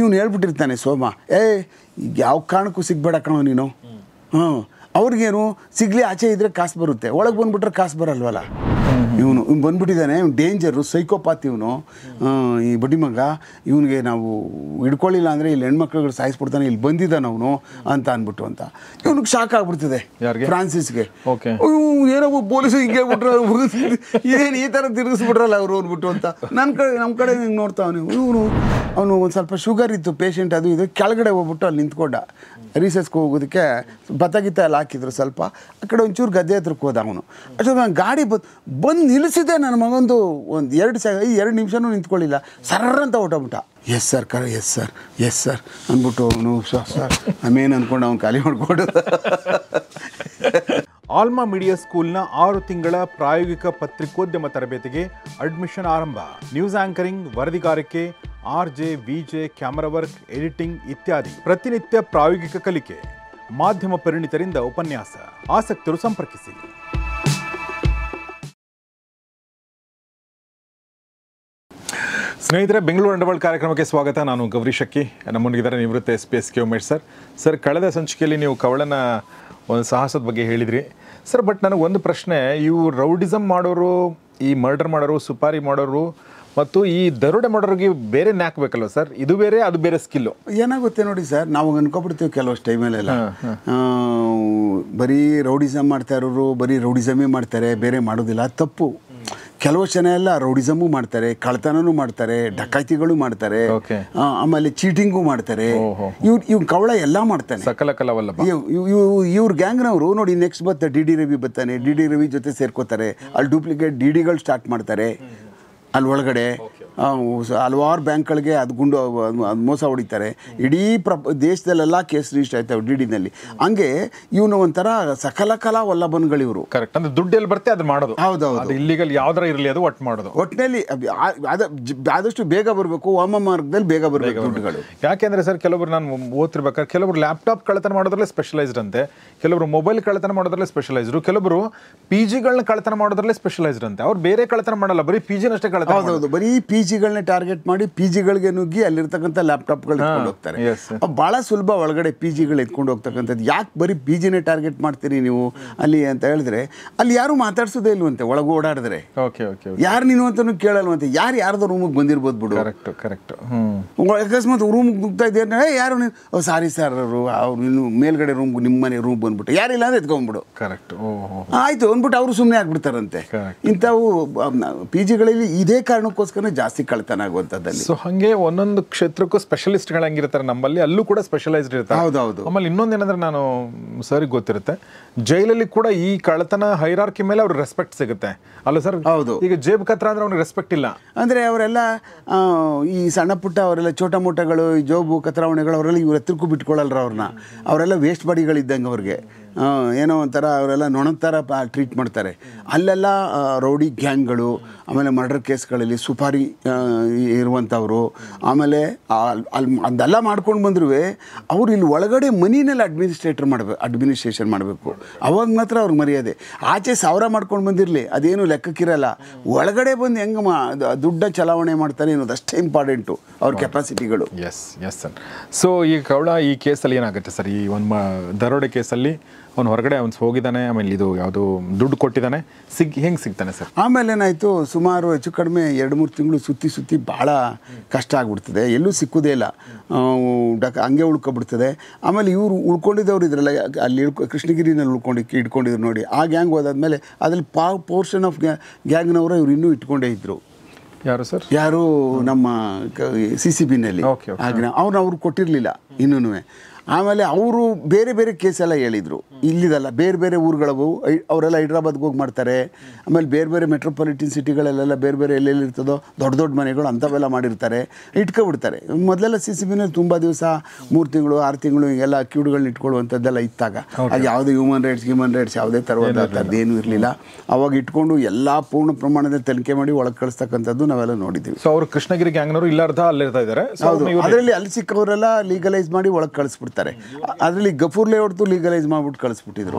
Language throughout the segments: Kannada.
ಇವನು ಹೇಳ್ಬಿಟ್ಟಿರ್ತಾನೆ ಸೋಮ ಏ ಯಾವ ಕಾರಣಕ್ಕೂ ಸಿಗಬೇಡ ಕಣೋ ನೀನು ಹ್ಞೂ ಅವ್ರಿಗೇನು ಸಿಗಲಿ ಆಚೆ ಇದ್ರೆ ಕಾಸು ಬರುತ್ತೆ ಒಳಗೆ ಬಂದ್ಬಿಟ್ರೆ ಕಾಸು ಬರಲ್ವಲ್ಲ ಇವನು ಇವ್ನು ಬಂದ್ಬಿಟ್ಟಿದ್ದಾನೆ ಇವ್ನು ಡೇಂಜರು ಸೈಕೋಪಾತ್ ಇವನು ಈ ಬಡಿ ಮಗ ಇವನಿಗೆ ನಾವು ಹಿಡ್ಕೊಳ್ಳಿಲ್ಲ ಅಂದರೆ ಇಲ್ಲಿ ಹೆಣ್ಮಕ್ಳುಗಳು ಸಾಯಿಸ್ಬಿಡ್ತಾನೆ ಇಲ್ಲಿ ಬಂದಿದ್ದಾನೆ ಅವನು ಅಂತ ಅಂದ್ಬಿಟ್ಟು ಅಂತ ಇವನಿಗೆ ಶಾಕ್ ಆಗ್ಬಿಡ್ತಿದೆ ಫ್ರಾನ್ಸಿಸ್ಗೆ ಏನೋ ಪೊಲೀಸ್ ಹಿಂಗೆ ಬಿಟ್ರೆ ಏನು ಈ ಥರ ತಿರುಗಿಸ್ಬಿಟ್ರಲ್ಲ ಅವರು ಅಂದ್ಬಿಟ್ಟು ಅಂತ ನನ್ನ ಕಡೆ ನಮ್ಮ ಕಡೆ ಹಿಂಗೆ ನೋಡ್ತಾವನು ಇವನು ಅವನು ಒಂದು ಸ್ವಲ್ಪ ಶುಗರ್ ಇತ್ತು ಪೇಷಂಟ್ ಅದು ಇದು ಕೆಳಗಡೆ ಹೋಗ್ಬಿಟ್ಟು ಅಲ್ಲಿ ನಿಂತ್ಕೊಂಡ ರೀಸೆಸ್ಗೆ ಹೋಗೋದಕ್ಕೆ ಭತ್ತ ಗಿತ್ತ ಎಲ್ಲ ಹಾಕಿದ್ರು ಸ್ವಲ್ಪ ಆ ಕಡೆ ಒಂಚೂರು ಗದ್ದೆ ಹತ್ರಕ್ಕೆ ಹೋದ ಅವನು ಅಷ್ಟೊಂದು ನಾನು ಗಾಡಿ ಬ ಬಂದು ನಿಲ್ಲಿಸಿದೆ ನನ್ನ ಮಗಂದು ಒಂದು ಎರಡು ಸ ಎರಡು ನಿಮಿಷನೂ ನಿಂತ್ಕೊಳ್ಳಿಲ್ಲ ಸರ್ರ ಅಂತ ಹೊಟ್ಟಬಿಟ್ಟ ಎಸ್ ಸರ್ ಕರ್ ಎಸ್ ಸರ್ ಎಸ್ ಸರ್ ಅಂದ್ಬಿಟ್ಟು ಅವನು ಸರ್ ಆಮೇನು ಅಂದ್ಕೊಂಡು ಅವ್ನು ಖಾಲಿ ಮಾಡಿಕೊಡು ಆಲ್ಮಾ ಮೀಡಿಯಾ ಸ್ಕೂಲ್ನ ಆರು ತಿಂಗಳ ಪ್ರಾಯೋಗಿಕ ಪತ್ರಿಕೋದ್ಯಮ ತರಬೇತಿಗೆ ಅಡ್ಮಿಷನ್ ಆರಂಭ ನ್ಯೂಸ್ ಆಂಕರಿಂಗ್ ವರದಿಗಾರಿಕೆ R J J camera work editing ಇತ್ಯಾದಿ ಪ್ರತಿನಿತ್ಯ ಪ್ರಾಯೋಗಿಕ ಕಲಿಕೆ ಮಾಧ್ಯಮ ಪರಿಣಿತರಿಂದ ಉಪನ್ಯಾಸ ಆಸಕ್ತರು ಸಂಪರ್ಕಿಸಿ ಸ್ನೇಹಿತರೆ ಬೆಂಗಳೂರು ಅಂಡವಾಳ ಕಾರ್ಯಕ್ರಮಕ್ಕೆ ಸ್ವಾಗತ ನಾನು ಗೌರಿ ಶಕ್ಕಿ ನಮ್ಮೊಂದಿಗಿದ್ದಾರೆ ನಿವೃತ್ತ S P S K Umesh sir sir ಕಳೆದ ಸಂಚಿಕೆಯಲ್ಲಿ ನೀವು ಕವಳನ ಒಂದು ಸಾಹಸದ ಬಗ್ಗೆ ಹೇಳಿದ್ರಿ ಸರ್ ಬಟ್ ನನಗೆ ಒಂದು ಪ್ರಶ್ನೆ ಇವು ರೌಡಿಸಮ್ ಮಾಡೋರು ಈ ಮರ್ಡರ್ ಮಾಡೋರು ಸುಪಾರಿ ಮಾಡೋರು ಮತ್ತು ಈ ದರೋಡೆ ಮಾಡೋರಿಗೆ ಬೇರೆ ನಾಕ್ಬೇಕಲ್ವ ಸರ್ ಇದು ಬೇರೆ ಅದು ಬೇರೆ ಸ್ಕಿಲ್ ಏನಾಗುತ್ತೆ ನೋಡಿ ಸರ್ ನಾವು ಅನ್ಕೊಬಿಡ್ತೀವಿ ಕೆಲವಷ್ಟು ಟೈಮಲ್ಲೆಲ್ಲ ಬರೀ ರೌಡಿಸಮ್ ಮಾಡ್ತಾ ಇರೋರು ಬರೀ ರೌಡಿಸಮೇ ಮಾಡ್ತಾರೆ ಬೇರೆ ಮಾಡೋದಿಲ್ಲ ತಪ್ಪು ಕೆಲವು ಜನ ಎಲ್ಲ ರೌಡಿಸಮು ಮಾಡ್ತಾರೆ ಕಳ್ತನೂ ಮಾಡ್ತಾರೆ ಡಕಾಯಿತಿಗಳು ಮಾಡ್ತಾರೆ ಆಮೇಲೆ ಚೀಟಿಂಗು ಮಾಡ್ತಾರೆ ಇವ್ ಇವ್ ಕವಳ ಎಲ್ಲ ಮಾಡ್ತಾನೆ ಸಕಲ ಇವ್ರ ಗ್ಯಾಂಗ್ನವರು ನೋಡಿ ನೆಕ್ಸ್ಟ್ ಬತ್ತ ಡಿ ಡಿ ರವಿ ಬರ್ತಾನೆ ಡಿ ಡಿ ರವಿ ಜೊತೆ ಸೇರ್ಕೋತಾರೆ ಅಲ್ಲಿ ಡೂಪ್ಲಿಕೇಟ್ ಡಿ ಡಿಗಳು ಸ್ಟಾರ್ಟ್ ಮಾಡ್ತಾರೆ ಅಲ್ಲಿ ಒಳಗಡೆ ಹಲವಾರು ಬ್ಯಾಂಕ್ಗಳಿಗೆ ಅದು ಗುಂಡು ಅದು ಮೋಸ ಹೊಡಿತಾರೆ ಇಡೀ ಪ್ರ ದೇಶದಲ್ಲೆಲ್ಲ ಕೇಸ್ ರಿಜಿಸ್ಟರ್ ಆಯ್ತಾವೆ ಡಿ ಡಿನಲ್ಲಿ ಹಂಗೆ ಇವನು ಒಂಥರ ಸಕಲ ಕಲಾ ಬನ್ಗಳಿವರು ಕರೆಕ್ಟ್ ಅಂದ್ರೆ ದುಡ್ಡೆಲ್ಲಿ ಬರ್ತೇ ಅದು ಮಾಡೋದು ಹೌದೌದು ಇಲ್ಲಿಗಲ್ಲಿ ಯಾವ್ದಾರ ಇರಲಿ ಅದು ಒಟ್ಟು ಮಾಡೋದು ಒಟ್ಟಿನಲ್ಲಿ ಆದಷ್ಟು ಬೇಗ ಬರಬೇಕು ವಾಮ ಮಾರ್ಗದಲ್ಲಿ ಬೇಗ ಬರಬೇಕು ದುಡ್ಡುಗಳು ಯಾಕೆಂದ್ರೆ ಸರ್ ಕೆಲವರು ನಾನು ಓದ್ತಿರ್ಬೇಕಾದ್ರೆ ಕೆಲವರು ಲ್ಯಾಪ್ಟಾಪ್ ಕಳತನ ಮಾಡೋದ್ರಲ್ಲಿ ಸ್ಪೆಷಲೈಸ್ಡ್ ಅಂತೆ ಕೆಲವರು ಮೊಬೈಲ್ ಕಳತನ ಮಾಡೋದ್ರಲ್ಲೇ ಸ್ಪೆಷಲೈಸ್ಡ್ ಕೆಲವರು ಪಿ ಜಿಗಳನ್ನ ಕಳತನ ಮಾಡೋದ್ರಲ್ಲಿ ಸ್ಪೆಷಲೈಸ್ಡ್ ಅಂತೆ ಅವ್ರು ಬೇರೆ ಕಳತನ ಮಾಡಲ್ಲ ಬರೀ ಪಿ ಜಿನಷ್ಟೇ ಹೌದು ಬರೀ ಪಿ ಜಿಗಳನ್ನ ಟಾರ್ಗೆಟ್ ಮಾಡಿ ಪಿ ಜಿಗಳಿಗೆ ನುಗ್ಗಿ ಅಲ್ಲಿರ್ತಕ್ಕಂಥ ಲ್ಯಾಪ್ಟಾಪ್ಗಳು ಇಟ್ಕೊಂಡು ಹೋಗ್ತಾರೆ ಬಹಳ ಸುಲಭ ಒಳಗಡೆ ಪಿ ಜಿಗಳು ಎತ್ಕೊಂಡು ಹೋಗ್ತಕ್ಕಂಥದ್ದು ಯಾಕೆ ಬರೀ ಪಿ ಜಿನೇ ಟಾರ್ಗೆಟ್ ಮಾಡ್ತೀರಿ ನೀವು ಅಲ್ಲಿ ಅಂತ ಹೇಳಿದ್ರೆ ಅಲ್ಲಿ ಯಾರು ಮಾತಾಡ್ಸೋದೇ ಇಲ್ವಂತೆ ಒಳಗೆ ಓಡಾಡಿದ್ರೆ ಯಾರು ನೀನು ಅಂತ ಕೇಳಲ್ವಂತೆ ಯಾರು ಯಾರ್ದು ರೂಮಿಗೆ ಬಂದಿರ್ಬೋದು ಬಿಡು ಕರೆಕ್ಟ್ ಕರೆಕ್ಟ್ ಅಕಸ್ಮಾತ್ ರೂಮ್ ನುಗ್ತಾ ಇದ್ದೀರ ಯಾರು ಸಾರಿ ಸರ್ ಅವ್ರು ಮೇಲ್ಗಡೆ ರೂಮ್ ನಿಮ್ಮ ಮನೆ ರೂಮ್ ಬಂದ್ಬಿಟ್ಟು ಯಾರಿಲ್ಲ ಅಂದ್ರೆ ಎತ್ಕೊಂಡ್ಬಿಡು ಕರೆಕ್ಟ್ ಆಯ್ತು ಅಂದ್ಬಿಟ್ಟು ಅವರು ಸುಮ್ಮನೆ ಆಗ್ಬಿಡ್ತಾರಂತೆ ಇಂಥವು ಪಿ ಜಿಗಳಲ್ಲಿ ಇದೇ ಕಾರಣಕ್ಕೋಸ್ಕರ ಜಾಸ್ತಿ ಜಾಸ್ತಿ ಕಳ್ತನ ಆಗುವಂತದ್ದಲ್ಲಿ ಸೊ ಹಾಗೆ ಒಂದೊಂದು ಕ್ಷೇತ್ರಕ್ಕೂ ಸ್ಪೆಷಲಿಸ್ಟ್ಗಳು ಹೆಂಗಿರ್ತಾರೆ ನಮ್ಮಲ್ಲಿ ಅಲ್ಲೂ ಕೂಡ ಸ್ಪೆಷಲೈಸ್ಡ್ ಇರ್ತಾರೆ ಹೌದೌದು ಆಮೇಲೆ ಏನಂದ್ರೆ ನಾನು ಸರಿ ಗೊತ್ತಿರುತ್ತೆ ಜೈಲಲ್ಲಿ ಕೂಡ ಈ ಕಳ್ಳತನ ಹೈರಾರ್ಕಿ ಮೇಲೆ ಅವ್ರಿಗೆ ರೆಸ್ಪೆಕ್ಟ್ ಸಿಗುತ್ತೆ ಅಲ್ಲ ಸರ್ ಹೌದು ಈಗ ಜೇಬ್ ಕತ್ರ ಅಂದ್ರೆ ಅವ್ನಿಗೆ ರೆಸ್ಪೆಕ್ಟ್ ಇಲ್ಲ ಅಂದ್ರೆ ಅವರೆಲ್ಲ ಈ ಸಣ್ಣ ಪುಟ್ಟ ಅವರೆಲ್ಲ ಚೋಟ ಮೋಟಗಳು ಜೋಬು ಕತ್ರಾವಣೆಗಳು ಅವರೆಲ್ಲ ಇವ್ರ ಹತ್ರಕ್ಕೂ ಬಿಟ್ಕೊಳ್ಳಲ್ರ ಅವ್ರನ್ನ ಅವರೆಲ್ಲ ವೇಸ್ಟ್ ಬಾಡಿಗಳಿದ್ದಂಗೆ ಅವ್ರಿಗೆ ಏನೋ ಒಂಥರ ಅವರೆಲ್ಲ ನೊಣತರ ಟ್ರೀಟ್ ಮಾಡ್ತಾರೆ ಅಲ್ಲೆಲ್ಲ ರೌಡಿ ಗ್ಯಾಂಗ್ಗಳು ಆಮೇಲೆ ಮರ್ಡರ್ ಕೇಸ್ಗಳಲ್ಲಿ ಸುಪಾರಿ ಇರುವಂಥವ್ರು ಆಮೇಲೆ ಅಲ್ಲಿ ಅದೆಲ್ಲ ಮಾಡ್ಕೊಂಡು ಬಂದ್ರೂ ಅವ್ರು ಇಲ್ಲಿ ಒಳಗಡೆ ಮನಿನಲ್ಲಿ ಅಡ್ಮಿನಿಸ್ಟ್ರೇಟರ್ ಮಾಡಬೇಕು ಅಡ್ಮಿನಿಸ್ಟ್ರೇಷನ್ ಮಾಡಬೇಕು ಅವಾಗ ಮಾತ್ರ ಅವ್ರಿಗೆ ಮರ್ಯಾದೆ ಆಚೆ ಸಾವಿರ ಮಾಡ್ಕೊಂಡು ಬಂದಿರಲಿ ಅದೇನು ಲೆಕ್ಕಕ್ಕಿರಲ್ಲ ಒಳಗಡೆ ಬಂದು ಹೆಂಗೆ ಮಾ ದುಡ್ಡ ಚಲಾವಣೆ ಮಾಡ್ತಾರೆ ಅನ್ನೋದು ಅಷ್ಟೇ ಇಂಪಾರ್ಟೆಂಟು ಅವ್ರ ಕೆಪಾಸಿಟಿಗಳು ಎಸ್ ಎಸ್ ಸರ್ ಸೊ ಈ ಕೌಳ ಈ ಕೇಸಲ್ಲಿ ಏನಾಗುತ್ತೆ ಸರ್ ಈ ಒಂದು ದರೋಡೆ ಕೇಸಲ್ಲಿ ಅವ್ನು ಹೊರಗಡೆ ಅವ್ನು ಹೋಗಿದ್ದಾನೆ ಆಮೇಲೆ ಇದು ಯಾವುದು ದುಡ್ಡು ಕೊಟ್ಟಿದ್ದಾನೆ ಸಿಗ್ ಹೆಂಗೆ ಸಿಗ್ತಾನೆ ಸರ್ ಆಮೇಲೆ ಏನಾಯಿತು ಸುಮಾರು ಹೆಚ್ಚು ಕಡಿಮೆ ಎರಡು ಮೂರು ತಿಂಗಳು ಸುತ್ತಿ ಸುತ್ತಿ ಭಾಳ ಕಷ್ಟ ಆಗ್ಬಿಡ್ತದೆ ಎಲ್ಲೂ ಸಿಕ್ಕೋದೇ ಇಲ್ಲ ಡಕ್ ಹಂಗೆ ಉಳ್ಕೊಬಿಡ್ತದೆ ಆಮೇಲೆ ಇವರು ಉಳ್ಕೊಂಡಿದ್ದವ್ರು ಇದ್ರಲ್ಲ ಅಲ್ಲಿ ಇಳ್ಕೊ ಕೃಷ್ಣಗಿರಿನಲ್ಲಿ ಉಳ್ಕೊಂಡು ಇಟ್ಕೊಂಡಿದ್ರು ನೋಡಿ ಆ ಗ್ಯಾಂಗ್ ಹೋದಾದ್ಮೇಲೆ ಅದರಲ್ಲಿ ಪಾ ಪೋರ್ಷನ್ ಆಫ್ ಗ್ಯಾಂಗ್ನವರು ಇವ್ರು ಇನ್ನೂ ಇಟ್ಕೊಂಡೇ ಇದ್ದರು ಯಾರು ಸರ್ ಯಾರು ನಮ್ಮ ಸಿ ಸಿ ಬಿನಲ್ಲಿ ಅವ್ರನ್ನ ಅವ್ರು ಕೊಟ್ಟಿರಲಿಲ್ಲ ಇನ್ನೂ ಆಮೇಲೆ ಅವರು ಬೇರೆ ಬೇರೆ ಕೇಸೆಲ್ಲ ಹೇಳಿದರು ಇಲ್ಲಿದಲ್ಲ ಬೇರೆ ಬೇರೆ ಊರುಗಳವು ಅವರೆಲ್ಲ ಹೈದ್ರಾಬಾದ್ಗೆ ಹೋಗಿ ಮಾಡ್ತಾರೆ ಆಮೇಲೆ ಬೇರೆ ಬೇರೆ ಮೆಟ್ರೋಪಾಲಿಟನ್ ಸಿಟಿಗಳಲ್ಲೆಲ್ಲ ಬೇರೆ ಬೇರೆ ಎಲ್ಲೆಲ್ಲಿ ಇರ್ತದೋ ದೊಡ್ಡ ದೊಡ್ಡ ಮನೆಗಳು ಅಂಥವೆಲ್ಲ ಮಾಡಿರ್ತಾರೆ ಇಟ್ಕೊಬಿಡ್ತಾರೆ ಮೊದಲೆಲ್ಲ ಸಿ ಸಿ ಬಿನಲ್ಲಿ ತುಂಬ ದಿವಸ ಮೂರು ತಿಂಗಳು ಆರು ತಿಂಗಳು ಹಿಂಗೆಲ್ಲ ಕ್ಯೂಡ್ಗಳನ್ನ ಇಟ್ಕೊಳ್ಳುವಂಥದ್ದೆಲ್ಲ ಇತ್ತಾಗ ಅದು ಯಾವುದೇ ಹ್ಯೂಮನ್ ರೈಟ್ಸ್ ಹ್ಯೂಮನ್ ರೈಟ್ಸ್ ಯಾವುದೇ ಥರವಾದದ್ದೇನೂ ಇರಲಿಲ್ಲ ಅವಾಗ ಇಟ್ಕೊಂಡು ಎಲ್ಲ ಪೂರ್ಣ ಪ್ರಮಾಣದ ತನಿಖೆ ಮಾಡಿ ಒಳಗೆ ಕಳಿಸ್ತಕ್ಕಂಥದ್ದು ನಾವೆಲ್ಲ ನೋಡಿದ್ದೀವಿ ಸೊ ಅವರು ಕೃಷ್ಣಗಿರಿ ಗ್ಯಾಂಗ್ನವರು ಇಲ್ಲಾರ್ಧ ಅಲ್ಲಿರ್ತಾ ಇದ್ದಾರೆ ಅದರಲ್ಲಿ ಅಲ್ಲಿ ಸಿಕ್ಕವರೆಲ್ಲ ಲೀಗಲೈಸ್ ಮಾಡಿ ಒಳಗೆ ಕಳಿಸ್ಬಿಡ್ತಾರೆ ಮಾಡ್ತಾರೆ ಅದರಲ್ಲಿ ಗಫೂರ್ ಲೇಔಟ್ ಲೀಗಲೈಸ್ ಮಾಡ್ಬಿಟ್ಟು ಕಳಿಸ್ಬಿಟ್ಟಿದ್ರು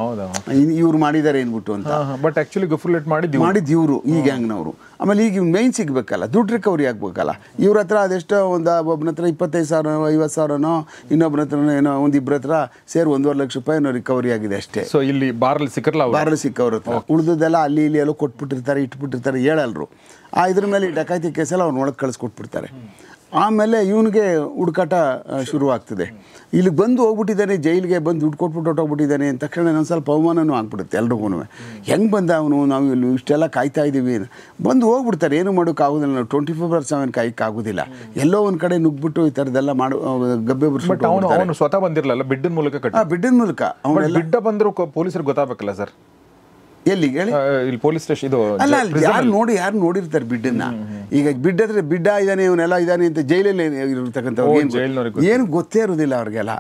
ಇವ್ರು ಮಾಡಿದ್ದಾರೆ ಏನ್ಬಿಟ್ಟು ಅಂತ ಬಟ್ ಆಕ್ಚುಲಿ ಗಫೂರ್ ಲೇಟ್ ಮಾಡಿದ್ವಿ ಮಾಡಿದ್ದು ಇವರು ಈ ಗ್ಯಾಂಗ್ನವರು ಆಮೇಲೆ ಈಗ ಇವ್ನು ಮೈನ್ ಸಿಗ್ಬೇಕಲ್ಲ ದುಡ್ಡು ರಿಕವರಿ ಆಗ್ಬೇಕಲ್ಲ ಇವ್ರ ಹತ್ರ ಅದೆಷ್ಟೋ ಒಂದು ಒಬ್ಬನ ಹತ್ರ ಇಪ್ಪತ್ತೈದು ಸಾವಿರ ಐವತ್ತು ಸಾವಿರನೋ ಇನ್ನೊಬ್ಬನ ಹತ್ರನೋ ಏನೋ ಒಂದು ಹತ್ರ ಸೇರಿ ಒಂದೂವರೆ ಲಕ್ಷ ರೂಪಾಯಿ ಏನೋ ರಿಕವರಿ ಆಗಿದೆ ಅಷ್ಟೇ ಸೊ ಇಲ್ಲಿ ಬಾರಲ್ ಸಿಕ್ಕರಲ್ಲ ಬಾರಲ್ಲಿ ಸಿಕ್ಕವ್ರ ಹತ್ರ ಉಳಿದದೆಲ್ಲ ಅಲ್ಲಿ ಇಲ್ಲಿ ಎಲ್ಲೋ ಕೊಟ್ಬಿಟ್ಟಿರ್ತಾರೆ ಇಟ್ಬಿಟ್ಟಿರ್ತಾರೆ ಹೇಳಲ್ರು ಆ ಇದ್ರ ಮೇಲೆ ಡಕಾಯ್ತಿ ಕೇಸಲ್ಲಿ ಅವ್ರನ್ನ ಒಳಗೆ ಕಳಿಸ್ಕೊಟ್ಬಿಡ್ತಾರೆ ಆಮೇಲೆ ಇವನಿಗೆ ಹುಡುಕಾಟ ಆಗ್ತದೆ ಇಲ್ಲಿಗೆ ಬಂದು ಹೋಗ್ಬಿಟ್ಟಿದ್ದಾನೆ ಜೈಲಿಗೆ ಬಂದು ದುಡ್ಡು ಕೊಟ್ಬಿಟ್ಟು ಹೊಟ್ಟೋಗ್ಬಿಟ್ಟಿದ್ದಾನೆ ಅಂದ ತಕ್ಷಣ ನಾನು ಸ್ವಲ್ಪ ಅವಮಾನನೂ ಆಗ್ಬಿಡುತ್ತೆ ಎಲ್ರಿಗೂ ಹೆಂಗೆ ಬಂದ ಅವನು ನಾವು ಇಲ್ಲಿ ಇಷ್ಟೆಲ್ಲ ಕಾಯ್ತಾ ಇದ್ದೀವಿ ಬಂದು ಹೋಗ್ಬಿಡ್ತಾರೆ ಏನು ಮಾಡೋಕ್ಕಾಗೋದಿಲ್ಲ ನಾವು ಟ್ವೆಂಟಿ ಫೋರ್ ಅವನ ಕಾಯಕ್ಕೆ ಆಗೋದಿಲ್ಲ ಎಲ್ಲೋ ಒಂದು ಕಡೆ ನುಗ್ಬಿಟ್ಟು ಈ ಥರದ್ದೆಲ್ಲ ಮಾಡು ಗಬ್ಬೆ ಬಿಡಿಸ್ಬಿಟ್ಟು ಅವನು ಸ್ವತಃ ಬಂದಿರಲಿಲ್ಲ ಬಿಡ್ಡಿನ ಮೂಲಕ ಬಿಡ್ಡಿನ ಮೂಲಕ ಅವನು ಬಿಡ್ಡ ಬಂದರೂ ಪೊಲೀಸರಿಗೆ ಗೊತ್ತಾಗಬೇಕಲ್ಲ ಸರ್ ಎಲ್ಲಿಗೆ ಹೇಳಿ ಪೊಲೀಸ್ ಸ್ಟೇಷನ್ ಇದು ಅಲ್ಲ ಅಲ್ಲಿ ಯಾರು ನೋಡಿ ಯಾರು ನೋಡಿರ್ತಾರೆ ಬಿಡ್ಡನ್ನ ಈಗ ಬಿಡ್ಡಾದ್ರೆ ಬಿಡ್ಡ ಇದ್ದಾನೆ ಇವನೆಲ್ಲ ಇದ್ದಾನೆ ಅಂತ ಜೈಲಲ್ಲಿ ಇರತಕ್ಕಂಥವ್ರು ಏನು ಗೊತ್ತೇ ಇರೋದಿಲ್ಲ ಅವ್ರಿಗೆಲ್ಲ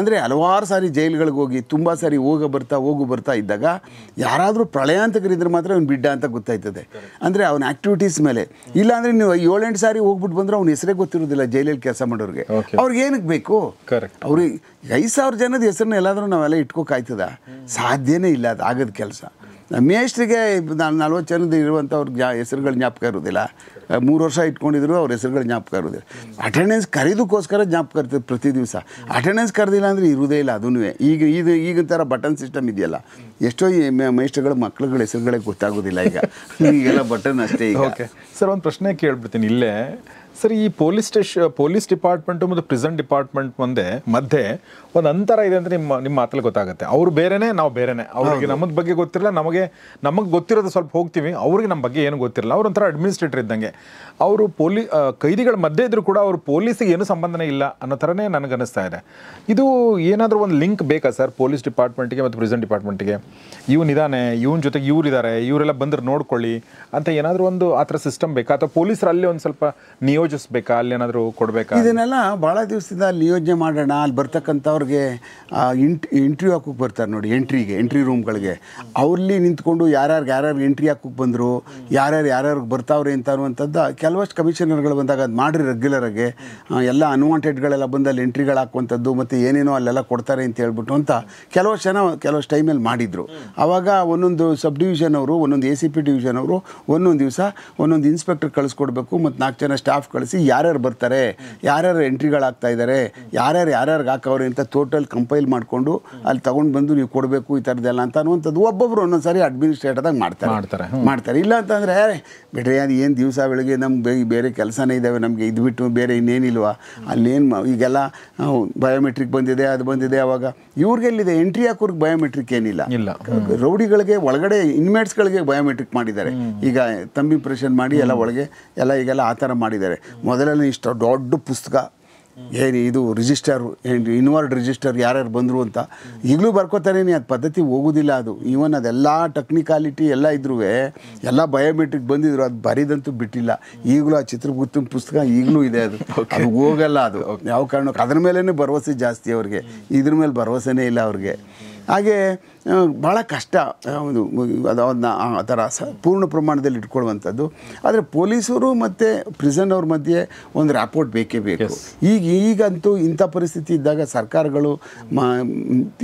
ಅಂದ್ರೆ ಹಲವಾರು ಸಾರಿ ಜೈಲ್ಗಳಿಗೆ ಹೋಗಿ ತುಂಬಾ ಸಾರಿ ಹೋಗ ಬರ್ತಾ ಹೋಗು ಬರ್ತಾ ಇದ್ದಾಗ ಯಾರಾದರೂ ಪ್ರಳಯಾಂತಕರಿದ್ರೆ ಮಾತ್ರ ಅವ್ನು ಬಿಡ್ಡ ಅಂತ ಗೊತ್ತಾಯ್ತದೆ ಅಂದ್ರೆ ಅವನ ಆಕ್ಟಿವಿಟೀಸ್ ಮೇಲೆ ಇಲ್ಲಾಂದರೆ ನೀವು ಏಳೆಂಟು ಸಾರಿ ಹೋಗ್ಬಿಟ್ಟು ಬಂದ್ರೆ ಅವ್ನ ಹೆಸರೇ ಗೊತ್ತಿರೋದಿಲ್ಲ ಜೈಲಲ್ಲಿ ಕೆಲಸ ಮಾಡೋರಿಗೆ ಅವ್ರಿಗೆ ಏನಕ್ಕೆ ಬೇಕು ಅವ್ರಿಗೆ ಐದು ಸಾವಿರ ಜನದ ಹೆಸರನ್ನ ಎಲ್ಲಾದರೂ ನಾವೆಲ್ಲ ಇಟ್ಕೋಕಾಯ್ತದ ಸಾಧ್ಯನೇ ಇಲ್ಲ ಅದು ಆಗದ ಕೆಲಸ ಮೇಷ್ಟ್ರಿಗೆ ನಾನು ನಲ್ವತ್ತು ಜನದ ಇರುವಂಥವ್ರ ಜಾ ಹೆಸರುಗಳು ಜ್ಞಾಪಕ ಇರೋದಿಲ್ಲ ಮೂರು ವರ್ಷ ಇಟ್ಕೊಂಡಿದ್ರು ಅವ್ರ ಹೆಸರುಗಳು ಜ್ಞಾಪಕ ಇರೋದಿಲ್ಲ ಅಟೆಂಡೆನ್ಸ್ ಕರೀದಕ್ಕೋಸ್ಕರ ಜ್ಞಾಪಕ ಇರ್ತದೆ ಪ್ರತಿ ದಿವಸ ಅಟೆಂಡೆನ್ಸ್ ಕರೆದಿಲ್ಲ ಅಂದರೆ ಇರುವುದೇ ಇಲ್ಲ ಅದೂ ಈಗ ಇದು ಈಗಿನ ಥರ ಬಟನ್ ಸಿಸ್ಟಮ್ ಇದೆಯಲ್ಲ ಎಷ್ಟೋ ಮೇಷ್ಟ್ರುಗಳ ಮಕ್ಳುಗಳ ಹೆಸರುಗಳೇ ಗೊತ್ತಾಗೋದಿಲ್ಲ ಈಗ ಈಗೆಲ್ಲ ಬಟನ್ ಅಷ್ಟೇ ಓಕೆ ಸರ್ ಒಂದು ಪ್ರಶ್ನೆ ಕೇಳ್ಬಿಡ್ತೀನಿ ಇಲ್ಲೇ ಸರ್ ಈ ಪೊಲೀಸ್ ಸ್ಟೇಷನ್ ಪೊಲೀಸ್ ಡಿಪಾರ್ಟ್ಮೆಂಟು ಮತ್ತು ಪ್ರಿಸನ್ ಡಿಪಾರ್ಟ್ಮೆಂಟ್ ಮುಂದೆ ಮಧ್ಯೆ ಒಂದು ಅಂತರ ಇದೆ ಅಂತ ನಿಮ್ಮ ನಿಮ್ಮ ಮಾತಲ್ಲಿ ಗೊತ್ತಾಗುತ್ತೆ ಅವರು ಬೇರೆನೇ ನಾವು ಬೇರೆನೇ ಅವ್ರಿಗೆ ನಮ್ಮದ ಬಗ್ಗೆ ಗೊತ್ತಿರಲ್ಲ ನಮಗೆ ನಮಗೆ ಗೊತ್ತಿರೋದು ಸ್ವಲ್ಪ ಹೋಗ್ತೀವಿ ಅವ್ರಿಗೆ ನಮ್ಮ ಬಗ್ಗೆ ಏನು ಗೊತ್ತಿರಲ್ಲ ಅವ್ರ ಒಂಥರ ಅಡ್ಮಿನಿಸ್ಟ್ರೇಟರ್ ಇದ್ದಂಗೆ ಅವರು ಪೊಲೀ ಕೈದಿಗಳ ಮಧ್ಯೆ ಇದ್ದರೂ ಕೂಡ ಅವರು ಪೊಲೀಸಿಗೆ ಏನು ಸಂಬಂಧನೇ ಇಲ್ಲ ಅನ್ನೋ ಥರನೇ ನನಗೆ ಅನ್ನಿಸ್ತಾ ಇದೆ ಇದು ಏನಾದರೂ ಒಂದು ಲಿಂಕ್ ಬೇಕಾ ಸರ್ ಪೊಲೀಸ್ ಡಿಪಾರ್ಟ್ಮೆಂಟಿಗೆ ಮತ್ತು ಪ್ರಿಸನ್ ಡಿಪಾರ್ಟ್ಮೆಂಟಿಗೆ ಇವನಿದ್ದಾನೆ ಇವನ ಜೊತೆಗೆ ಇವರಿದ್ದಾರೆ ಇವರೆಲ್ಲ ಬಂದ್ರೆ ನೋಡ್ಕೊಳ್ಳಿ ಅಂತ ಏನಾದರೂ ಒಂದು ಆ ಥರ ಸಿಸ್ಟಮ್ ಬೇಕಾ ಅಥವಾ ಪೊಲೀಸರಲ್ಲಿ ಒಂದು ಸ್ವಲ್ಪ ನಿಯೋ ನಿಯೋಜಿಸ್ಬೇಕಾ ಅಲ್ಲಿ ಏನಾದರೂ ಕೊಡಬೇಕಾ ಇದನ್ನೆಲ್ಲ ಭಾಳ ದಿವಸದಿಂದ ಅಲ್ಲಿ ನಿಯೋಜನೆ ಮಾಡೋಣ ಅಲ್ಲಿ ಬರ್ತಕ್ಕಂಥವ್ರಿಗೆ ಇಂಟ್ ಎಂಟ್ರಿ ಹಾಕೋಕೆ ಬರ್ತಾರೆ ನೋಡಿ ಎಂಟ್ರಿಗೆ ಎಂಟ್ರಿ ರೂಮ್ಗಳಿಗೆ ಅವ್ರಲ್ಲಿ ನಿಂತ್ಕೊಂಡು ಯಾರ್ಯಾರು ಯಾರ್ಯಾರು ಎಂಟ್ರಿ ಹಾಕೋಕೆ ಬಂದರು ಯಾರ್ಯಾರು ಯಾರ್ಯಾರು ಬರ್ತಾವ್ರೆ ಅಂತ ಅನ್ನುವಂಥದ್ದು ಕೆಲವಷ್ಟು ಕಮಿಷನರ್ಗಳು ಬಂದಾಗ ಅದು ಮಾಡಿರಿ ರೆಗ್ಯುಲರಾಗಿ ಎಲ್ಲ ಅನ್ವಾಂಟೆಡ್ಗಳೆಲ್ಲ ಬಂದು ಅಲ್ಲಿ ಎಂಟ್ರಿಗಳು ಹಾಕುವಂಥದ್ದು ಮತ್ತು ಏನೇನೋ ಅಲ್ಲೆಲ್ಲ ಕೊಡ್ತಾರೆ ಅಂತ ಹೇಳ್ಬಿಟ್ಟು ಅಂತ ಕೆಲವಷ್ಟು ಜನ ಕೆಲವಷ್ಟು ಟೈಮಲ್ಲಿ ಮಾಡಿದರು ಆವಾಗ ಒಂದೊಂದು ಸಬ್ ಡಿವಿಷನ್ ಅವರು ಒಂದೊಂದು ಎ ಸಿ ಪಿ ಡಿವಿಷನ್ ಅವರು ಒಂದೊಂದು ದಿವಸ ಒಂದೊಂದು ಇನ್ಸ್ಪೆಕ್ಟರ್ ಕಳಿಸ್ಕೊಡ್ಬೇಕು ಮತ್ತು ನಾಲ್ಕು ಜನ ಸ್ಟಾಫ್ ಕಳಿಸಿ ಯಾರ್ಯಾರು ಬರ್ತಾರೆ ಯಾರ್ಯಾರು ಎಂಟ್ರಿಗಳಾಗ್ತಾ ಇದ್ದಾರೆ ಯಾರ್ಯಾರು ಯಾರ್ಯಾರಿಗೆ ಹಾಕೋರು ಅಂತ ಟೋಟಲ್ ಕಂಪೈಲ್ ಮಾಡಿಕೊಂಡು ಅಲ್ಲಿ ತೊಗೊಂಡು ಬಂದು ನೀವು ಕೊಡಬೇಕು ಈ ಥರದ್ದೆಲ್ಲ ಅಂತ ಅನ್ನುವಂಥದ್ದು ಒಬ್ಬೊಬ್ರು ಒಂದೊಂದು ಸಾರಿ ಅಡ್ಮಿನಿಸ್ಟ್ರೇಟರ್ದಾಗ ಮಾಡ್ತಾರೆ ಮಾಡ್ತಾರೆ ಮಾಡ್ತಾರೆ ಇಲ್ಲ ಅಂತಂದರೆ ಬಿಡ್ರಿ ಅದು ಏನು ದಿವಸ ಬೆಳಗ್ಗೆ ನಮ್ಗೆ ಬೇರೆ ಕೆಲಸನೇ ಇದ್ದಾವೆ ನಮಗೆ ಇದು ಬಿಟ್ಟು ಬೇರೆ ಇನ್ನೇನಿಲ್ವಾ ಅಲ್ಲೇನು ಈಗೆಲ್ಲ ಬಯೋಮೆಟ್ರಿಕ್ ಬಂದಿದೆ ಅದು ಬಂದಿದೆ ಅವಾಗ ಇವ್ರಿಗೆಲ್ಲಿದೆ ಎಂಟ್ರಿ ಹಾಕೋರ್ಗೆ ಬಯೋಮೆಟ್ರಿಕ್ ಏನಿಲ್ಲ ಇಲ್ಲ ರೌಡಿಗಳಿಗೆ ಒಳಗಡೆ ಇನ್ಮೇಟ್ಸ್ಗಳಿಗೆ ಬಯೋಮೆಟ್ರಿಕ್ ಮಾಡಿದ್ದಾರೆ ಈಗ ತಂಬಿ ಪ್ರೆಷನ್ ಮಾಡಿ ಎಲ್ಲ ಒಳಗೆ ಎಲ್ಲ ಈಗೆಲ್ಲ ಆ ಥರ ಮಾಡಿದ್ದಾರೆ ಮೊದಲನೇ ಇಷ್ಟ ದೊಡ್ಡ ಪುಸ್ತಕ ಏನು ಇದು ರಿಜಿಸ್ಟರು ಏನು ಇನ್ವರ್ಡ್ ರಿಜಿಸ್ಟರ್ ಯಾರ್ಯಾರು ಬಂದರು ಅಂತ ಈಗಲೂ ಬರ್ಕೋತಾರೇನೆ ಅದು ಪದ್ಧತಿ ಹೋಗೋದಿಲ್ಲ ಅದು ಈವನ್ ಅದೆಲ್ಲ ಟೆಕ್ನಿಕಾಲಿಟಿ ಎಲ್ಲ ಇದ್ರೂ ಎಲ್ಲ ಬಯೋಮೆಟ್ರಿಕ್ ಬಂದಿದ್ರು ಅದು ಬರೀದಂತೂ ಬಿಟ್ಟಿಲ್ಲ ಈಗಲೂ ಆ ಚಿತ್ರಗುತ್ತಿನ ಪುಸ್ತಕ ಈಗಲೂ ಇದೆ ಅದು ಅದು ಹೋಗಲ್ಲ ಅದು ಯಾವ ಕಾರಣಕ್ಕೆ ಅದ್ರ ಮೇಲೇ ಭರವಸೆ ಜಾಸ್ತಿ ಅವ್ರಿಗೆ ಇದ್ರ ಮೇಲೆ ಭರವಸೆನೇ ಇಲ್ಲ ಅವ್ರಿಗೆ ಹಾಗೆ ಭಾಳ ಕಷ್ಟ ಒಂದು ಅದನ್ನ ಆ ಥರ ಸ ಪೂರ್ಣ ಪ್ರಮಾಣದಲ್ಲಿ ಇಟ್ಕೊಳ್ಳುವಂಥದ್ದು ಆದರೆ ಪೊಲೀಸರು ಮತ್ತು ಪ್ರಿಸನ್ ಅವ್ರ ಮಧ್ಯೆ ಒಂದು ರ್ಯಾಪೋರ್ಟ್ ಬೇಕೇ ಬೇಕು ಈಗ ಈಗಂತೂ ಇಂಥ ಪರಿಸ್ಥಿತಿ ಇದ್ದಾಗ ಸರ್ಕಾರಗಳು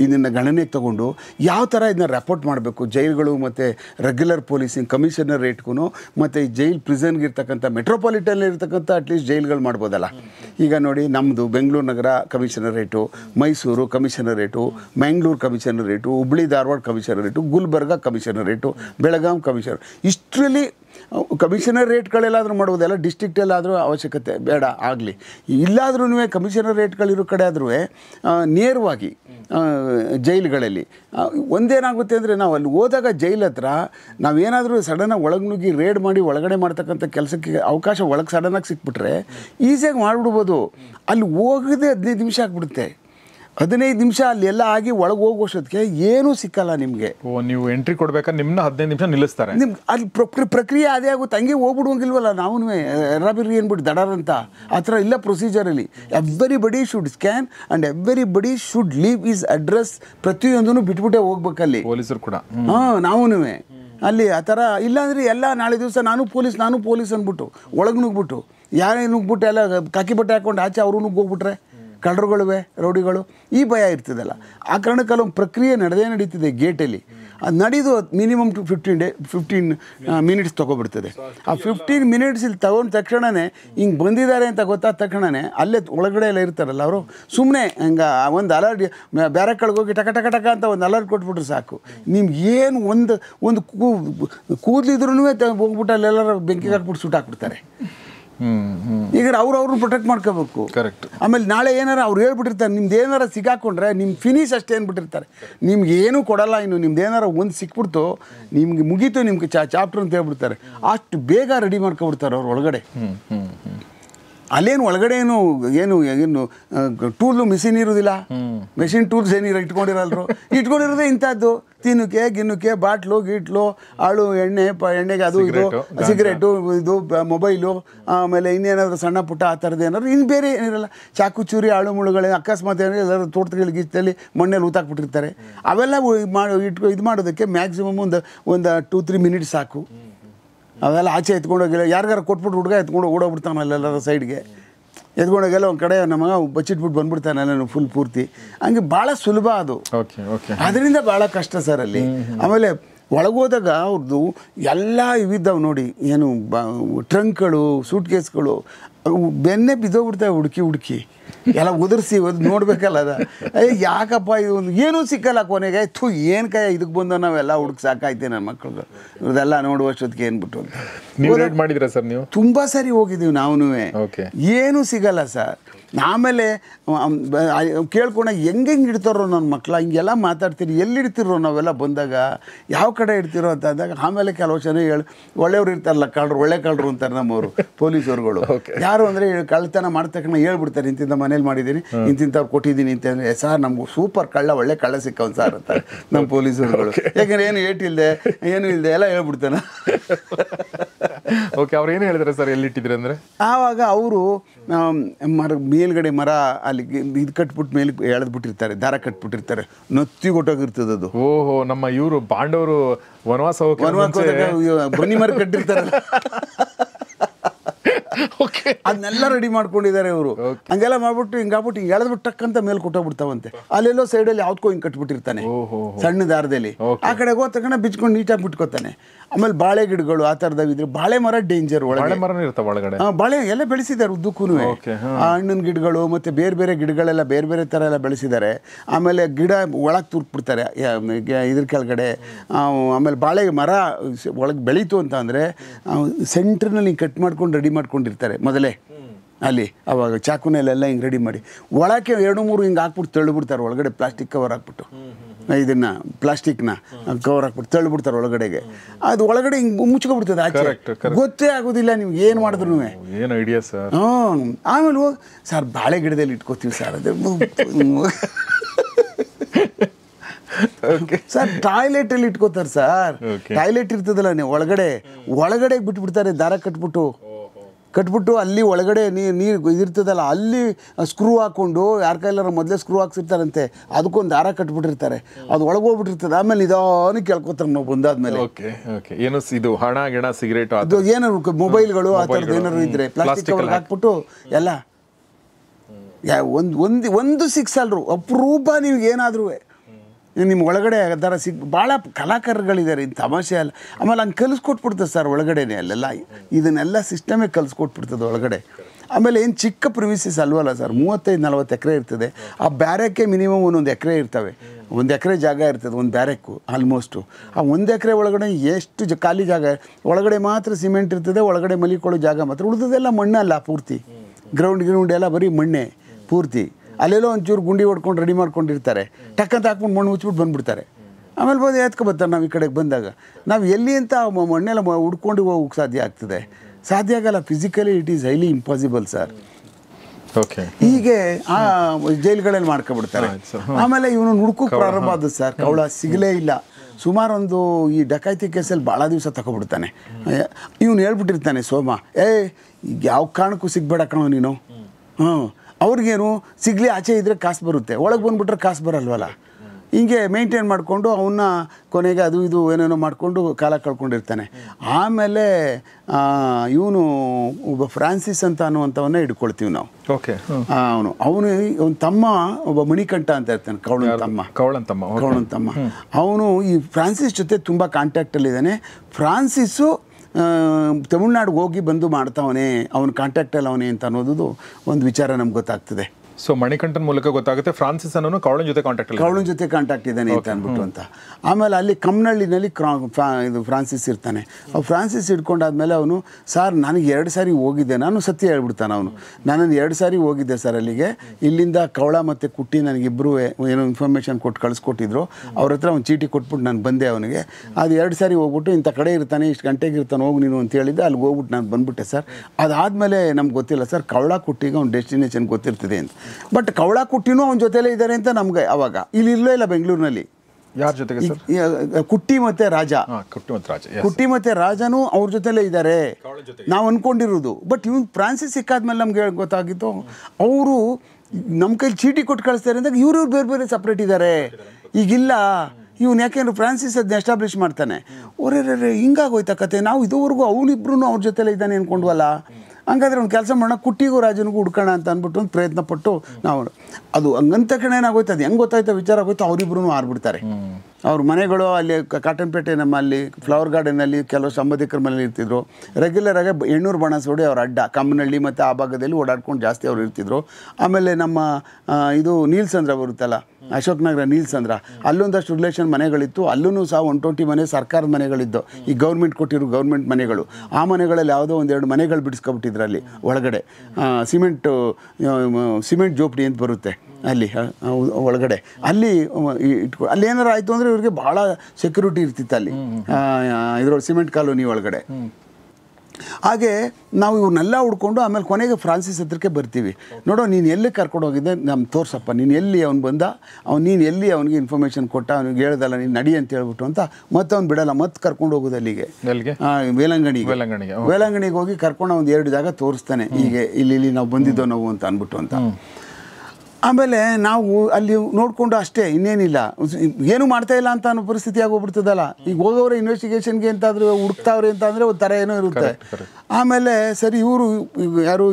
ಇದನ್ನು ಗಣನೆಗೆ ತಗೊಂಡು ಯಾವ ಥರ ಇದನ್ನ ರ್ಯಾಪೋರ್ಟ್ ಮಾಡಬೇಕು ಜೈಲುಗಳು ಮತ್ತು ರೆಗ್ಯುಲರ್ ಪೊಲೀಸಿಂಗ್ ಕಮಿಷನರ್ ರೇಟ್ಗೂ ಮತ್ತು ಈ ಜೈಲ್ ಪ್ರಿಸನ್ಗೆ ಇರ್ತಕ್ಕಂಥ ಮೆಟ್ರೋಪಾಲಿಟನ್ ಇರ್ತಕ್ಕಂಥ ಅಟ್ಲೀಸ್ಟ್ ಜೈಲ್ಗಳು ಮಾಡ್ಬೋದಲ್ಲ ಈಗ ನೋಡಿ ನಮ್ಮದು ಬೆಂಗಳೂರು ನಗರ commissionerate rate Mysuru commissionerate rate Mangalore commissioner rate Hubli Dharwad commissionerate Gulbarga commissionerate Belgaum commissioner ಇಷ್ಟರಲ್ಲಿ ಕಮಿಷನರ್ ರೇಟ್ಗಳೆಲ್ಲಾದರೂ ಮಾಡುವುದೆಲ್ಲ ಡಿಸ್ಟ್ರಿಕ್ಟಲ್ಲಾದರೂ ಅವಶ್ಯಕತೆ ಬೇಡ ಆಗಲಿ ಇಲ್ಲಾದ್ರೂ ಕಮಿಷನರ್ ರೇಟ್ಗಳಿರೋ ಕಡೆ ಆದರೂ ನೇರವಾಗಿ ಜೈಲುಗಳಲ್ಲಿ ಒಂದೇನಾಗುತ್ತೆ ಅಂದರೆ ನಾವು ಅಲ್ಲಿ ಹೋದಾಗ ಜೈಲ್ ಹತ್ರ ನಾವೇನಾದರೂ ಸಡನ್ನಾಗಿ ಒಳಗ್ನುಗ್ಗಿ ರೇಡ್ ಮಾಡಿ ಒಳಗಡೆ ಮಾಡ್ತಕ್ಕಂಥ ಕೆಲಸಕ್ಕೆ ಅವಕಾಶ ಒಳಗೆ ಸಡನ್ನಾಗಿ ಸಿಕ್ಬಿಟ್ರೆ ಈಸಿಯಾಗಿ ಮಾಡಿಬಿಡ್ಬೋದು ಅಲ್ಲಿ ಹೋಗದೆ ಹದಿನೈದು ನಿಮಿಷ ಆಗ್ಬಿಡುತ್ತೆ ಹದಿನೈದು ನಿಮಿಷ ಅಲ್ಲಿ ಎಲ್ಲ ಆಗಿ ಒಳಗೆ ಹೋಗೋಷ್ಟೊತ್ತಿಗೆ ಏನೂ ಸಿಕ್ಕಲ್ಲ ನಿಮಗೆ ಓ ನೀವು ಎಂಟ್ರಿ ಕೊಡ್ಬೇಕಾದ್ರೆ ನಿಮ್ಮನ್ನ ಹದಿನೈದು ನಿಮಿಷ ನಿಲ್ಲಿಸ್ತಾರೆ ನಿಮ್ ಅಲ್ಲಿ ಪ್ರಕ್ರಿಯೆ ಅದೇ ಆಗುತ್ತೆ ಹಂಗೆ ಹೋಗ್ಬಿಡುವಂಗಿಲ್ವಲ್ಲ ನಾವು ಎರಬಿರಿ ಏನ್ಬಿಟ್ಟು ದಡರಂತ ಆ ಥರ ಇಲ್ಲ ಅಲ್ಲಿ everybody should scan and everybody should leave his address ಪ್ರತಿಯೊಂದೂ ಬಿಟ್ಬಿಟ್ಟೆ ಹೋಗ್ಬೇಕಲ್ಲಿ ಪೊಲೀಸರು ಕೂಡ ಹಾಂ ನಾವು ಅಲ್ಲಿ ಆ ಥರ ಇಲ್ಲಾಂದ್ರೆ ಎಲ್ಲ ನಾಳೆ ದಿವಸ ನಾನು ಪೊಲೀಸ್ ನಾನು ಪೊಲೀಸ್ ಅಂದ್ಬಿಟ್ಟು ಒಳಗೆ ನುಗ್ಬಿಟ್ಟು ಯಾರೇ ನುಗ್ಬಿಟ್ಟು ಎಲ್ಲ ಕಾಕಿ ಬಟ್ಟೆ ಹಾಕೊಂಡು ಆಚೆ ಅವರು ನುಗ್ಗೋಗ್ಬಿಟ್ರೆ ಕಳ್ಳರುಗಳುವೆ ರೌಡಿಗಳು ಈ ಭಯ ಇರ್ತದಲ್ಲ ಆ ಕಾರಣಕ್ಕಲ್ಲ ಪ್ರಕ್ರಿಯೆ ನಡೆದೇ ನಡೀತಿದೆ ಗೇಟಲ್ಲಿ ಅದು ನಡೆದು minimum to fifteen day fifteen minutes ತೊಗೊಬಿಡ್ತದೆ ಆ ಫಿಫ್ಟೀನ್ ಮಿನಿಟ್ಸ್ ಇಲ್ಲಿ ತಗೊಂಡ ತಕ್ಷಣವೇ ಹಿಂಗೆ ಬಂದಿದ್ದಾರೆ ಅಂತ ಗೊತ್ತಾದ ತಕ್ಷಣವೇ ಅಲ್ಲೇ ಒಳಗಡೆ ಎಲ್ಲ ಇರ್ತಾರಲ್ಲ ಅವರು ಸುಮ್ಮನೆ ಹಂಗೆ ಒಂದು ಅಲರ್ಟ್ ಬೇರೆ ಹೋಗಿ ಟಕ ಟಕ ಟಕ ಅಂತ ಒಂದು ಅಲರ್ಟ್ ಕೊಟ್ಬಿಟ್ರೆ ಸಾಕು ನಿಮ್ಗೆ ಏನು ಒಂದು ಒಂದು ಕೂದಲಿದ್ರೂ ಹೋಗ್ಬಿಟ್ಟು ಅಲ್ಲೆಲ್ಲರೂ ಬೆಂಕಿಗೆ ಹಾಕ್ಬಿಟ್ಟು ಸುಟ್ಟಾಕ್ಬಿಡ್ತಾರೆ ಈಗ ಅವ್ರವ್ರು ಪ್ರೊಟೆಕ್ಟ್ ಮಾಡ್ಕೋಬೇಕು ಕರೆಕ್ಟ್ ಆಮೇಲೆ ನಾಳೆ ಏನಾರ ಅವ್ರು ಹೇಳ್ಬಿಟ್ಟಿರ್ತಾರೆ ನಿಮ್ದು ಏನಾರ ಸಿಗಾಕೊಂಡ್ರೆ ನಿಮ್ಮ ಫಿನಿಶ್ ಅಷ್ಟೇ ಏನ್ಬಿಟ್ಟಿರ್ತಾರೆ ನಿಮ್ಗೆ ಏನು ಕೊಡಲ್ಲ ಇನ್ನು ನಿಮ್ದು ಏನಾರ ಒಂದು ಸಿಕ್ಬಿಡ್ತು ನಿಮ್ಗೆ ಮುಗೀತು ನಿಮ್ಗೆ ಚಾ ಚಾಪ್ಟರ್ ಅಂತ ಹೇಳ್ಬಿಡ್ತಾರೆ ಅಷ್ಟು ಬೇಗ ರೆಡಿ ಮಾಡ್ಕೊಬಿಡ್ತಾರೆ ಅವ್ರ ಒಳಗಡೆ ಅಲ್ಲೇನು ಒಳಗಡೆ ಏನು ಏನು ಏನು ಟೂಲು ಮಿಷಿನ್ ಇರೋದಿಲ್ಲ ಮೆಷಿನ್ ಟೂಲ್ಸ್ ಏನಿರೋ ಇಟ್ಕೊಂಡಿರಲ್ರು ಇಟ್ಕೊಂಡಿರೋದೇ ಇಂಥದ್ದು ತಿನ್ನಕ್ಕೆ ಗಿನ್ನಕ್ಕೆ ಬಾಟ್ಲು ಗೀಟ್ಲು ಆಳು ಎಣ್ಣೆ ಪ ಎಣ್ಣೆಗೆ ಅದು ಇದು ಸಿಗರೇಟು ಇದು ಮೊಬೈಲು ಆಮೇಲೆ ಇನ್ನೇನಾದರೂ ಸಣ್ಣ ಪುಟ್ಟ ಆ ಥರದ್ದು ಏನಾದ್ರು ಇನ್ನು ಬೇರೆ ಏನಿರಲ್ಲ ಚಾಕು ಚೂರಿ ಆಳು ಮುಳುಗಳೇ ಅಕಸ್ಮಾತ್ ಏನಾದ್ರು ಎಲ್ಲರೂ ತೋಟದಲ್ಲಿ ಗೀಚಲ್ಲಿ ಮಣ್ಣಲ್ಲಿ ಊತಾಕ್ಬಿಟ್ಟಿರ್ತಾರೆ ಅವೆಲ್ಲ ಮಾಡಿ ಇಟ್ಕೊ ಇದು ಮಾಡೋದಕ್ಕೆ ಮ್ಯಾಕ್ಸಿಮಮ್ ಒಂದು ಒಂದು ಟೂ ತ್ರೀ ಮಿನಿಟ್ಸ್ ಸಾಕು ಅವೆಲ್ಲ ಆಚೆ ಎತ್ಕೊಂಡೋಗಿಲ್ಲ ಯಾರಿಗಾರು ಕೊಟ್ಬಿಟ್ಟು ಹುಡುಗ ಎತ್ಕೊಂಡು ಓಡೋಗ್ಬಿಡ್ತಾನೆ ಅಲ್ಲೆಲ್ಲ ಸೈಡ್ಗೆ ಎದ್ಕೊಂಡೋಗೆಲ್ಲ ಒಂದು ಕಡೆ ನಮ್ಮ ಬಚ್ಚಿಟ್ಬಿಟ್ಟು ಬಂದ್ಬಿಡ್ತಾನೆ ನಾನು ಫುಲ್ ಪೂರ್ತಿ ಹಂಗೆ ಭಾಳ ಸುಲಭ ಅದು ಓಕೆ ಓಕೆ ಅದರಿಂದ ಭಾಳ ಕಷ್ಟ ಸರ್ ಅಲ್ಲಿ ಆಮೇಲೆ ಒಳಗೋದಾಗ ಅವ್ರದ್ದು ಎಲ್ಲ ಇವಿದ್ದಾವೆ ನೋಡಿ ಏನು ಬ ಟ್ರಂಕ್ಗಳು ಸೂಟ್ ಕೇಸ್ಗಳು ಬೆನ್ನೆ ಬಿದ್ದೋಗ್ಬಿಡ್ತಾವೆ ಹುಡುಕಿ ಹುಡುಕಿ ಎಲ್ಲ ಉದುರಿಸಿ ಒಂದು ನೋಡ್ಬೇಕಲ್ಲ ಅದ ಯಾಕಪ್ಪ ಇದು ಒಂದು ಏನೂ ಸಿಕ್ಕಲ್ಲ ಕೊನೆಗೆ ಥೂ ಏನು ಕೈ ಇದಕ್ಕೆ ಬಂದು ನಾವೆಲ್ಲ ಹುಡುಕ್ ಸಾಕಾಯ್ತು ನನ್ನ ಮಕ್ಕಳು ಇದೆಲ್ಲ ನೋಡುವಷ್ಟೊತ್ತಿಗೆ ಏನ್ಬಿಟ್ಟು ಅಂತ ನೀವು ಸರ್ ನೀವು ಸರಿ ಹೋಗಿದೀವಿ ನಾವು ಏನು ಸಿಗಲ್ಲ ಸರ್ ಆಮೇಲೆ ಕೇಳ್ಕೊಂಡ ಹೆಂಗೆ ಹೆಂಗೆ ಇಡ್ತಾರೋ ನನ್ನ ಮಕ್ಳ ಹಿಂಗೆಲ್ಲ ಮಾತಾಡ್ತೀರಿ ಎಲ್ಲಿ ಇಡ್ತಿರೋ ನಾವೆಲ್ಲ ಬಂದಾಗ ಯಾವ ಕಡೆ ಇಡ್ತಿರೋ ಅಂತ ಅಂದಾಗ ಆಮೇಲೆ ಕೆಲವು ಜನ ಹೇಳಿ ಒಳ್ಳೆಯವ್ರು ಇರ್ತಾರಲ್ಲ ಕಳ್ಳರು ಒಳ್ಳೆ ಕಳ್ಳರು ಅಂತಾರೆ ನಮ್ಮವರು ಪೊಲೀಸರುಗಳು ಯಾರು ಅಂದರೆ ಕಳ್ಳತನ ಮಾಡಿದ ಹೇಳ್ಬಿಡ್ತಾರೆ ಇಂತಿಂತ ಮನೇಲಿ ಮಾಡಿದ್ದೀನಿ ಇಂತಿಂತವ್ರು ಕೊಟ್ಟಿದ್ದೀನಿ ಅಂತಂದರೆ ಸರ್ ನಮ್ಗೆ ಸೂಪರ್ ಕಳ್ಳ ಒಳ್ಳೆ ಕಳ್ಳ ಸಿಕ್ಕವ್ ಸರ್ ಅಂತ ನಮ್ಮ ಪೊಲೀಸರುಗಳು ಯಾಕಂದ್ರೆ ಏನು ಏಟಿಲ್ಲದೆ ಏನು ಇಲ್ಲದೆ ಎಲ್ಲ ಹೇಳ್ಬಿಡ್ತಾನೆ ಓಕೆ ಅವ್ರು ಏನು ಹೇಳಿದಾರೆ ಸರ್ ಎಲ್ಲಿಟ್ಟಿದ್ರೆ ಅಂದರೆ ಆವಾಗ ಅವರು ಮರ ಮೇಲ್ಗಡೆ ಮರ ಅಲ್ಲಿ ಇದು ಕಟ್ಬಿಟ್ಟು ಮೇಲೆ ಎಳೆದ್ಬಿಟ್ಟಿರ್ತಾರೆ ದಾರ ಕಟ್ಬಿಟ್ಟಿರ್ತಾರೆ ನೊತ್ತಿಗೊಟ್ಟೋಗಿರ್ತದೆ ಅದು ಓಹೋ ನಮ್ಮ ಇವರು ಬಾಂಡವರು ವನವಾಸ ವನವಾಸ ಬನ್ನಿ ಮರ ಕಟ್ಟಿರ್ತಾರಲ್ಲ ಅದನ್ನೆಲ್ಲ ರೆಡಿ ಮಾಡ್ಕೊಂಡಿದ್ದಾರೆ ಇವರು ಹಂಗೆಲ್ಲ ಮಾಡ್ಬಿಟ್ಟು ಹಿಂಗಾಗ್ಬಿಟ್ಟು ಹಿಂಗೆ ಟಕ್ ಅಂತ ಮೇಲೆ ಕೊಟ್ಟೋಗ್ಬಿಡ್ತಾವಂತೆ ಅಲ್ಲೆಲ್ಲೋ ಅಲ್ಲಿ ಯಾವ್ದಕ್ಕೋ ಹಿಂಗೆ ಕಟ್ಬಿಟ್ಟಿರ್ತಾನೆ ಸಣ್ಣ ದಾರದಲ್ಲಿ ಆ ಕಡೆ ಹೋದ ತಕ್ಷಣ ಬಿಚ್ಕೊಂಡು ನೀಟಾಗಿ ಬಿಟ್ಕೋತಾನೆ ಆಮೇಲೆ ಬಾಳೆ ಗಿಡಗಳು ಆ ತರದ ಬಾಳೆ ಮರ ಡೇಂಜರ್ ಒಳಗಡೆ ಒಳಗಡೆ ಬಾಳೆ ಎಲ್ಲ ಬೆಳೆಸಿದ್ದಾರೆ ಉದ್ದಕ್ಕೂ ಹಣ್ಣಿನ ಗಿಡಗಳು ಮತ್ತೆ ಬೇರೆ ಬೇರೆ ಗಿಡಗಳೆಲ್ಲ ಬೇರೆ ಬೇರೆ ತರ ಎಲ್ಲ ಬೆಳೆಸಿದ್ದಾರೆ ಆಮೇಲೆ ಗಿಡ ಒಳಗೆ ತುರ್ಕ್ಬಿಡ್ತಾರೆ ಇದ್ರ ಕೆಳಗಡೆ ಆಮೇಲೆ ಬಾಳೆ ಮರ ಒಳಗ್ ಬೆಳೀತು ಅಂತ ಸೆಂಟರ್ ನಲ್ಲಿ ಕಟ್ ಮಾಡ್ಕೊಂಡು ರೆಡಿ ಮಾಡ್ಕೊಂಡು ಹಾಕ್ಕೊಂಡಿರ್ತಾರೆ ಮೊದಲೇ ಅಲ್ಲಿ ಅವಾಗ ಚಾಕುನಲ್ಲೆಲ್ಲ ಹಿಂಗೆ ರೆಡಿ ಮಾಡಿ ಒಳಕ್ಕೆ ಎರಡು ಮೂರು ಹಿಂಗೆ ಹಾಕ್ಬಿಟ್ಟು ತಳ್ಳಿಬಿಡ್ತಾರೆ ಒಳಗಡೆ ಪ್ಲಾಸ್ಟಿಕ್ ಕವರ್ ಹಾಕ್ಬಿಟ್ಟು ಇದನ್ನು ಪ್ಲಾಸ್ಟಿಕ್ನ ಕವರ್ ಹಾಕ್ಬಿಟ್ಟು ತಳ್ಳಿಬಿಡ್ತಾರೆ ಒಳಗಡೆಗೆ ಅದು ಒಳಗಡೆ ಹಿಂಗೆ ಮುಚ್ಕೊಬಿಡ್ತದೆ ಆಚೆ ಗೊತ್ತೇ ಆಗೋದಿಲ್ಲ ನೀವು ಏನು ಮಾಡಿದ್ರು ಏನು ಐಡಿಯಾ ಸರ್ ಹ್ಞೂ ಆಮೇಲೆ ಹೋಗಿ ಸರ್ ಬಾಳೆ ಗಿಡದಲ್ಲಿ ಇಟ್ಕೋತೀವಿ ಸರ್ ಅದು ಸರ್ ಟಾಯ್ಲೆಟ್ ಅಲ್ಲಿ ಇಟ್ಕೋತಾರೆ ಸರ್ ಟಾಯ್ಲೆಟ್ ಇರ್ತದಲ್ಲ ನೀವು ಒಳಗಡೆ ಒಳಗಡೆ ಬಿಟ್ಬಿಡ್ತಾರೆ ದಾರ ಕಟ್ಬಿಟ್ಟು ಕಟ್ಬಿಟ್ಟು ಅಲ್ಲಿ ಒಳಗಡೆ ನೀರು ನೀರು ಇದಿರ್ತದಲ್ಲ ಅಲ್ಲಿ ಸ್ಕ್ರೂ ಹಾಕ್ಕೊಂಡು ಯಾರ ಕೈಲಾರ ಮೊದಲೇ ಸ್ಕ್ರೂ ಹಾಕ್ಸಿರ್ತಾರಂತೆ ಅದಕ್ಕೊಂದು ದಾರ ಕಟ್ಬಿಟ್ಟಿರ್ತಾರೆ ಅದು ಒಳಗೆ ಹೋಗ್ಬಿಟ್ಟಿರ್ತದೆ ಆಮೇಲೆ ನಿಧಾನ ಕೇಳ್ಕೊತಾರೆ ನಾವು ಬಂದಾದ್ಮೇಲೆ ಓಕೆ ಓಕೆ ಏನು ಇದು ಹಣ ಗಿಣ ಸಿಗರೇಟ್ ಅದು ಏನಾದ್ರು ಮೊಬೈಲ್ಗಳು ಆ ಥರದ್ದು ಏನಾದ್ರು ಇದ್ರೆ ಪ್ಲಾಸ್ಟಿಕ್ ಒಳಗೆ ಹಾಕ್ಬಿಟ್ಟು ಎಲ್ಲ ಒಂದು ಒಂದು ಒಂದು ಸಿಕ್ಸಲ್ರು ಅಪರೂಪ ನಿಮ್ಗೆ ಏನಾದ್ರೂ ನಿಮ್ಮ ಒಳಗಡೆ ಅದರ ಸಿಗ್ ಭಾಳ ಕಲಾಕಾರಗಳಿದ್ದಾರೆ ಇನ್ನು ತಮಾಷೆ ಅಲ್ಲ ಆಮೇಲೆ ಹಂಗೆ ಕಲಿಸ್ಕೊಟ್ಬಿಡ್ತದೆ ಸರ್ ಒಳಗಡೆನೆ ಅಲ್ಲೆಲ್ಲ ಇದನ್ನೆಲ್ಲ ಸಿಸ್ಟಮೇ ಕಲಿಸ್ಕೊಟ್ಬಿಡ್ತದೆ ಒಳಗಡೆ ಆಮೇಲೆ ಏನು ಚಿಕ್ಕ ಪ್ರಿವಿಸಸ್ ಅಲ್ವಲ್ಲ ಸರ್ ಮೂವತ್ತೈದು ನಲ್ವತ್ತು ಎಕರೆ ಇರ್ತದೆ ಆ ಬ್ಯಾರಕ್ಕೆ ಮಿನಿಮಮ್ ಒಂದೊಂದು ಎಕರೆ ಇರ್ತವೆ ಒಂದು ಎಕರೆ ಜಾಗ ಇರ್ತದೆ ಒಂದು ಬ್ಯಾರೆಕ್ಕು ಆಲ್ಮೋಸ್ಟು ಆ ಒಂದು ಎಕರೆ ಒಳಗಡೆ ಎಷ್ಟು ಜ ಖಾಲಿ ಜಾಗ ಒಳಗಡೆ ಮಾತ್ರ ಸಿಮೆಂಟ್ ಇರ್ತದೆ ಒಳಗಡೆ ಮಲಿಕೊಳ್ಳೋ ಜಾಗ ಮಾತ್ರ ಉಳಿದದೆಲ್ಲ ಮಣ್ಣಲ್ಲ ಪೂರ್ತಿ ಗ್ರೌಂಡ್ ಗ್ರೌಂಡ್ ಎಲ್ಲ ಬರೀ ಮಣ್ಣೆ ಪೂರ್ತಿ ಅಲ್ಲೆಲ್ಲೋ ಒಂಚೂರು ಗುಂಡಿ ಹೊಡ್ಕೊಂಡು ರೆಡಿ ಮಾಡ್ಕೊಂಡಿರ್ತಾರೆ ಅಂತ ಹಾಕ್ಬಿಟ್ಟು ಮಣ್ಣು ಮುಚ್ಚಿಬಿಟ್ಟು ಬಂದ್ಬಿಡ್ತಾರೆ ಆಮೇಲೆ ಬಂದು ಬರ್ತಾರೆ ನಾವು ಈ ಕಡೆಗೆ ಬಂದಾಗ ನಾವು ಎಲ್ಲಿ ಅಂತ ಮಣ್ಣೆಲ್ಲ ಹುಡ್ಕೊಂಡು ಹೋಗೋಕ್ಕೆ ಸಾಧ್ಯ ಆಗ್ತದೆ ಸಾಧ್ಯ ಆಗಲ್ಲ physically it is highly impossible sir okay ಹೀಗೆ ಆ ಜೈಲ್ಗಳಲ್ಲಿ ಮಾಡ್ಕೊಬಿಡ್ತಾರೆ ಆಮೇಲೆ ಇವನು ಹುಡ್ಕೋಕೆ ಪ್ರಾರಂಭ ಆದ ಸರ್ ಕವಳ ಸಿಗಲೇ ಇಲ್ಲ ಸುಮಾರೊಂದು ಈ ಡಕಾಯ್ತಿ ಕೇಸಲ್ಲಿ ಭಾಳ ದಿವಸ ತಗೊಬಿಡ್ತಾನೆ ಇವನು ಹೇಳ್ಬಿಟ್ಟಿರ್ತಾನೆ ಸೋಮ ಏ ಯಾವ ಕಾರಣಕ್ಕೂ ಸಿಗಬೇಡ ಕಣೋ ನೀನು ಹ್ಞೂ ಅವ್ರಿಗೇನು ಸಿಗ್ಲಿ ಆಚೆ ಇದ್ದರೆ ಕಾಸು ಬರುತ್ತೆ ಒಳಗೆ ಬಂದುಬಿಟ್ರೆ ಕಾಸು ಬರಲ್ವಲ್ಲ ಹಿಂಗೆ ಮೇಂಟೈನ್ ಮಾಡಿಕೊಂಡು ಅವನ್ನ ಕೊನೆಗೆ ಅದು ಇದು ಏನೇನೋ ಮಾಡಿಕೊಂಡು ಕಾಲ ಕಳ್ಕೊಂಡಿರ್ತಾನೆ ಆಮೇಲೆ ಇವನು ಒಬ್ಬ ಫ್ರಾನ್ಸಿಸ್ ಅಂತ ಅನ್ನುವಂಥವನ್ನ ಇಟ್ಕೊಳ್ತೀವಿ ನಾವು ಓಕೆ ಅವನು ಅವನು ಅವನ ತಮ್ಮ ಒಬ್ಬ ಮಣಿಕಂಠ ಅಂತ ಇರ್ತಾನೆ ಕವಳನ ತಮ್ಮ ಕವಳನ ತಮ್ಮ ತಮ್ಮ ಅವನು ಈ ಫ್ರಾನ್ಸಿಸ್ ಜೊತೆ ತುಂಬ ಕಾಂಟ್ಯಾಕ್ಟಲ್ಲಿದ್ದಾನೆ ಫ್ರಾನ್ಸಿಸ್ಸು ತಮಿಳ್ನಾಡಿಗೆ ಹೋಗಿ ಬಂದು ಮಾಡ್ತಾವನೆ ಅವನ ಕಾಂಟ್ಯಾಕ್ಟಲ್ಲಿ ಅವನೇ ಅಂತ ಅನ್ನೋದು ಒಂದು ವಿಚಾರ ನಮ್ಗೆ ಗೊತ್ತಾಗ್ತದೆ ಸೊ ಮಣಿಕಂಠನ್ ಮೂಲಕ ಗೊತ್ತಾಗುತ್ತೆ ಫ್ರಾನ್ಸಿಸ್ ಅನ್ನೋನು ಕೌಳನ್ ಜೊತೆ ಕಾಂಟ್ಯಾಕ್ಟ್ ಕೌಳನ್ ಜೊತೆ ಕಾಂಟ್ಯಾಕ್ಟ್ ಇದ್ದಾನೆ ಅಂತ ಅನ್ಬಿಟ್ಟು ಅಂತ ಆಮೇಲೆ ಅಲ್ಲಿ ಕಮ್ನಳ್ಳಿನಲ್ಲಿ ಕ್ರಾ ಇದು ಫ್ರಾನ್ಸಿಸ್ ಇರ್ತಾನೆ ಅವ್ರು ಫ್ರಾನ್ಸಿಸ್ ಹಿಡ್ಕೊಂಡಾದ್ಮೇಲೆ ಅವನು ಸರ್ ನನಗೆ ಎರಡು ಸಾರಿ ಹೋಗಿದ್ದೆ ನಾನು ಸತ್ಯ ಹೇಳ್ಬಿಡ್ತಾನೆ ಅವನು ನಾನು ಎರಡು ಸಾರಿ ಹೋಗಿದ್ದೆ ಸರ್ ಅಲ್ಲಿಗೆ ಇಲ್ಲಿಂದ ಕವಳ ಮತ್ತು ಕುಟ್ಟಿ ನನಗಿಬ್ಬರು ಏನೋ ಇನ್ಫಾರ್ಮೇಷನ್ ಕೊಟ್ಟು ಕಳಿಸ್ಕೊಟ್ಟಿದ್ರು ಅವ್ರ ಹತ್ರ ಒಂದು ಚೀಟಿ ಕೊಟ್ಬಿಟ್ಟು ನಾನು ಬಂದೆ ಅವನಿಗೆ ಅದು ಎರಡು ಸಾರಿ ಹೋಗ್ಬಿಟ್ಟು ಇಂಥ ಕಡೆ ಇರ್ತಾನೆ ಇಷ್ಟು ಗಂಟೆಗೆ ಇರ್ತಾನೆ ಹೋಗಿ ನೀನು ಅಂತ ಹೇಳಿದ್ದೆ ಅಲ್ಲಿಗೆ ಹೋಗ್ಬಿಟ್ಟು ನಾನು ಬಂದ್ಬಿಟ್ಟೆ ಸರ್ ಅದಾದಮೇಲೆ ನಮ್ಗೆ ಗೊತ್ತಿಲ್ಲ ಸರ್ ಕವಳ ಕುಟ್ಟಿಗೆ ಅವ್ನು ಡೆಸ್ಟಿನೇಷನ್ ಗೊತ್ತಿರ್ತದೆ ಅಂತ ಬಟ್ ಕವಳ ಕುಟ್ಟಿನೂ ಅವನ ಜೊತೆಲೇ ಇದ್ದಾರೆ ಅಂತ ನಮ್ಗೆ ಅವಾಗ ಇಲ್ಲಿ ಇಲ್ಲೇ ಇಲ್ಲ ಬೆಂಗಳೂರಿನಲ್ಲಿ ಯಾರ ಜೊತೆಗೆ ಕುಟ್ಟಿ ಮತ್ತೆ ರಾಜ ಕುಟ್ಟಿ ಮತ್ತೆ ರಾಜ ಕುಟ್ಟಿ ಮತ್ತೆ ರಾಜನೂ ಅವ್ರ ಜೊತೆಲೇ ಇದ್ದಾರೆ ನಾವು ಅನ್ಕೊಂಡಿರೋದು ಬಟ್ ಇವನ್ ಫ್ರಾನ್ಸಿಸ್ ಸಿಕ್ಕಾದ್ಮೇಲೆ ನಮ್ಗೆ ಗೊತ್ತಾಗಿತ್ತು ಅವರು ನಮ್ಮ ಕೈಲಿ ಚೀಟಿ ಕೊಟ್ಟು ಕಳಿಸ್ತಾರೆ ಅಂದಾಗ ಇವ್ರು ಬೇರೆ ಬೇರೆ ಸಪ್ರೇಟ್ ಇದ್ದಾರೆ ಈಗಿಲ್ಲ ಇವನ್ ಯಾಕೆಂದ್ರೆ ಫ್ರಾನ್ಸಿಸ್ ಅದನ್ನ ಎಸ್ಟಾಬ್ಲಿಷ್ ಮಾಡ್ತಾನೆ ಹಿಂಗಾಗಿ ಹಿಂಗಾಗೋಯ್ತಾ ಕತೆ ನಾವು ಇದುವರೆಗೂ ಅವನಿಬ್ರು ಅವ್ರ ಜೊತೆಲೇ ಇದ್ದಾನೆ ಅನ್ಕೊಂಡ್ವಲ್ಲ ಹಂಗಾದ್ರೆ ಒಂದು ಕೆಲಸ ಮಾಡೋಣ ಕುಟ್ಟಿಗೂ ರಾಜನಿಗೂ ಹುಡ್ಕೋಣ ಅಂತ ಅಂದ್ಬಿಟ್ಟು ಒಂದು ಪ್ರಯತ್ನ ಪಟ್ಟು ನಾವು ಅದು ಹಂಗಂತ ಕಣೇನಾಗೋಯ್ತು ಅದು ಹೆಂಗೆ ಗೊತ್ತಾಯ್ತು ವಿಚಾರ ಆಗೋಯ್ತು ಅವರಿಬ್ರು ಆರ್ಬಿಡ್ತಾರೆ ಅವ್ರ ಮನೆಗಳು ಅಲ್ಲಿ ಕಾಟನ್ಪೇಟೆ ನಮ್ಮಲ್ಲಿ ಫ್ಲವರ್ ಗಾರ್ಡನಲ್ಲಿ ಕೆಲವು ಸಂಬಂಧಿಕರ ಮನೇಲಿ ಇರ್ತಿದ್ರು ರೆಗ್ಯುಲರ್ ಆಗಿ ಎಣ್ಣೂರು ಬಾಣಸೋಡಿ ಅವ್ರ ಅಡ್ಡ ಕಮ್ಮನಹಳ್ಳಿ ಮತ್ತು ಆ ಭಾಗದಲ್ಲಿ ಓಡಾಡ್ಕೊಂಡು ಜಾಸ್ತಿ ಅವರು ಇರ್ತಿದ್ರು ಆಮೇಲೆ ನಮ್ಮ ಇದು ನೀಲ್ಸಂದ್ರ ಬರುತ್ತಲ್ಲ ಅಶೋಕ್ ನಗರ ನೀಲ್ಸಂದ್ರ ಅಲ್ಲೊಂದಷ್ಟು ರಿಲೇಷನ್ ಮನೆಗಳಿತ್ತು ಅಲ್ಲೂ ಸಹ ಒನ್ ಟ್ವೆಂಟಿ ಮನೆ ಸರ್ಕಾರದ ಮನೆಗಳಿದ್ದು ಈ ಗೌರ್ಮೆಂಟ್ ಕೊಟ್ಟಿರೋ ಗೌರ್ಮೆಂಟ್ ಮನೆಗಳು ಆ ಮನೆಗಳಲ್ಲಿ ಯಾವುದೋ ಒಂದೆರಡು ಮನೆಗಳು ಬಿಡಿಸ್ಕೊಬಿಟ್ಟಿದ್ರು ಅಲ್ಲಿ ಒಳಗಡೆ ಸಿಮೆಂಟು ಸಿಮೆಂಟ್ ಜೋಪಡಿ ಅಂತ ಬರುತ್ತೆ ಅಲ್ಲಿ ಒಳಗಡೆ ಅಲ್ಲಿ ಇಟ್ಕೊ ಅಲ್ಲಿ ಏನಾರು ಆಯಿತು ಅಂದ್ರೆ ಇವ್ರಿಗೆ ಬಹಳ ಸೆಕ್ಯೂರಿಟಿ ಇರ್ತಿತ್ತು ಅಲ್ಲಿ ಇದ್ರೊಳಗೆ ಸಿಮೆಂಟ್ ಕಾಲೋನಿ ಒಳಗಡೆ ಹಾಗೆ ನಾವು ಇವ್ರನ್ನೆಲ್ಲ ಹುಡ್ಕೊಂಡು ಆಮೇಲೆ ಕೊನೆಗೆ ಫ್ರಾನ್ಸಿಸ್ ಹತ್ರಕ್ಕೆ ಬರ್ತೀವಿ ನೋಡೋ ನೀನು ಎಲ್ಲಿ ಕರ್ಕೊಂಡು ಹೋಗಿದ್ದೆ ನಮ್ಮ ತೋರ್ಸಪ್ಪ ನೀನು ಎಲ್ಲಿ ಅವ್ನು ಬಂದ ಅವ್ನು ನೀನು ಎಲ್ಲಿ ಅವನಿಗೆ ಇನ್ಫಾರ್ಮೇಷನ್ ಕೊಟ್ಟ ಅವ್ನಿಗೆ ಹೇಳ್ದಲ್ಲ ನೀನು ನಡಿ ಅಂತ ಹೇಳ್ಬಿಟ್ಟು ಅಂತ ಮತ್ತೆ ಅವ್ನು ಬಿಡಲ್ಲ ಮತ್ತೆ ಕರ್ಕೊಂಡು ಹೋಗೋದು ಅಲ್ಲಿಗೆ ವೇಲಂಗಣಿಗೆ ವೇಲಂಗಣಿಗೆ ಹೋಗಿ ಕರ್ಕೊಂಡು ಅವ್ನು ಎರಡು ಜಾಗ ತೋರಿಸ್ತಾನೆ ಹೀಗೆ ಇಲ್ಲಿ ಇಲ್ಲಿ ನಾವು ಬಂದಿದ್ದೋ ನೋವು ಅಂತ ಅಂದ್ಬಿಟ್ಟು ಅಂತ ಆಮೇಲೆ ನಾವು ಅಲ್ಲಿ ನೋಡಿಕೊಂಡು ಅಷ್ಟೇ ಇನ್ನೇನಿಲ್ಲ ಏನು ಮಾಡ್ತಾ ಇಲ್ಲ ಅಂತ ಅನ್ನೋ ಪರಿಸ್ಥಿತಿ ಆಗೋಗ್ಬಿಡ್ತದಲ್ಲ ಈಗ ಹೋಗೋರು ಇನ್ವೆಸ್ಟಿಗೇಷನ್ಗೆ ಎಂತಾದ್ರೂ ಹುಡುಕ್ತಾವ್ರೆ ಅಂತ ಅಂದರೆ ಒಂದು ಥರ ಏನೋ ಇರುತ್ತೆ ಆಮೇಲೆ ಸರಿ ಇವರು ಯಾರು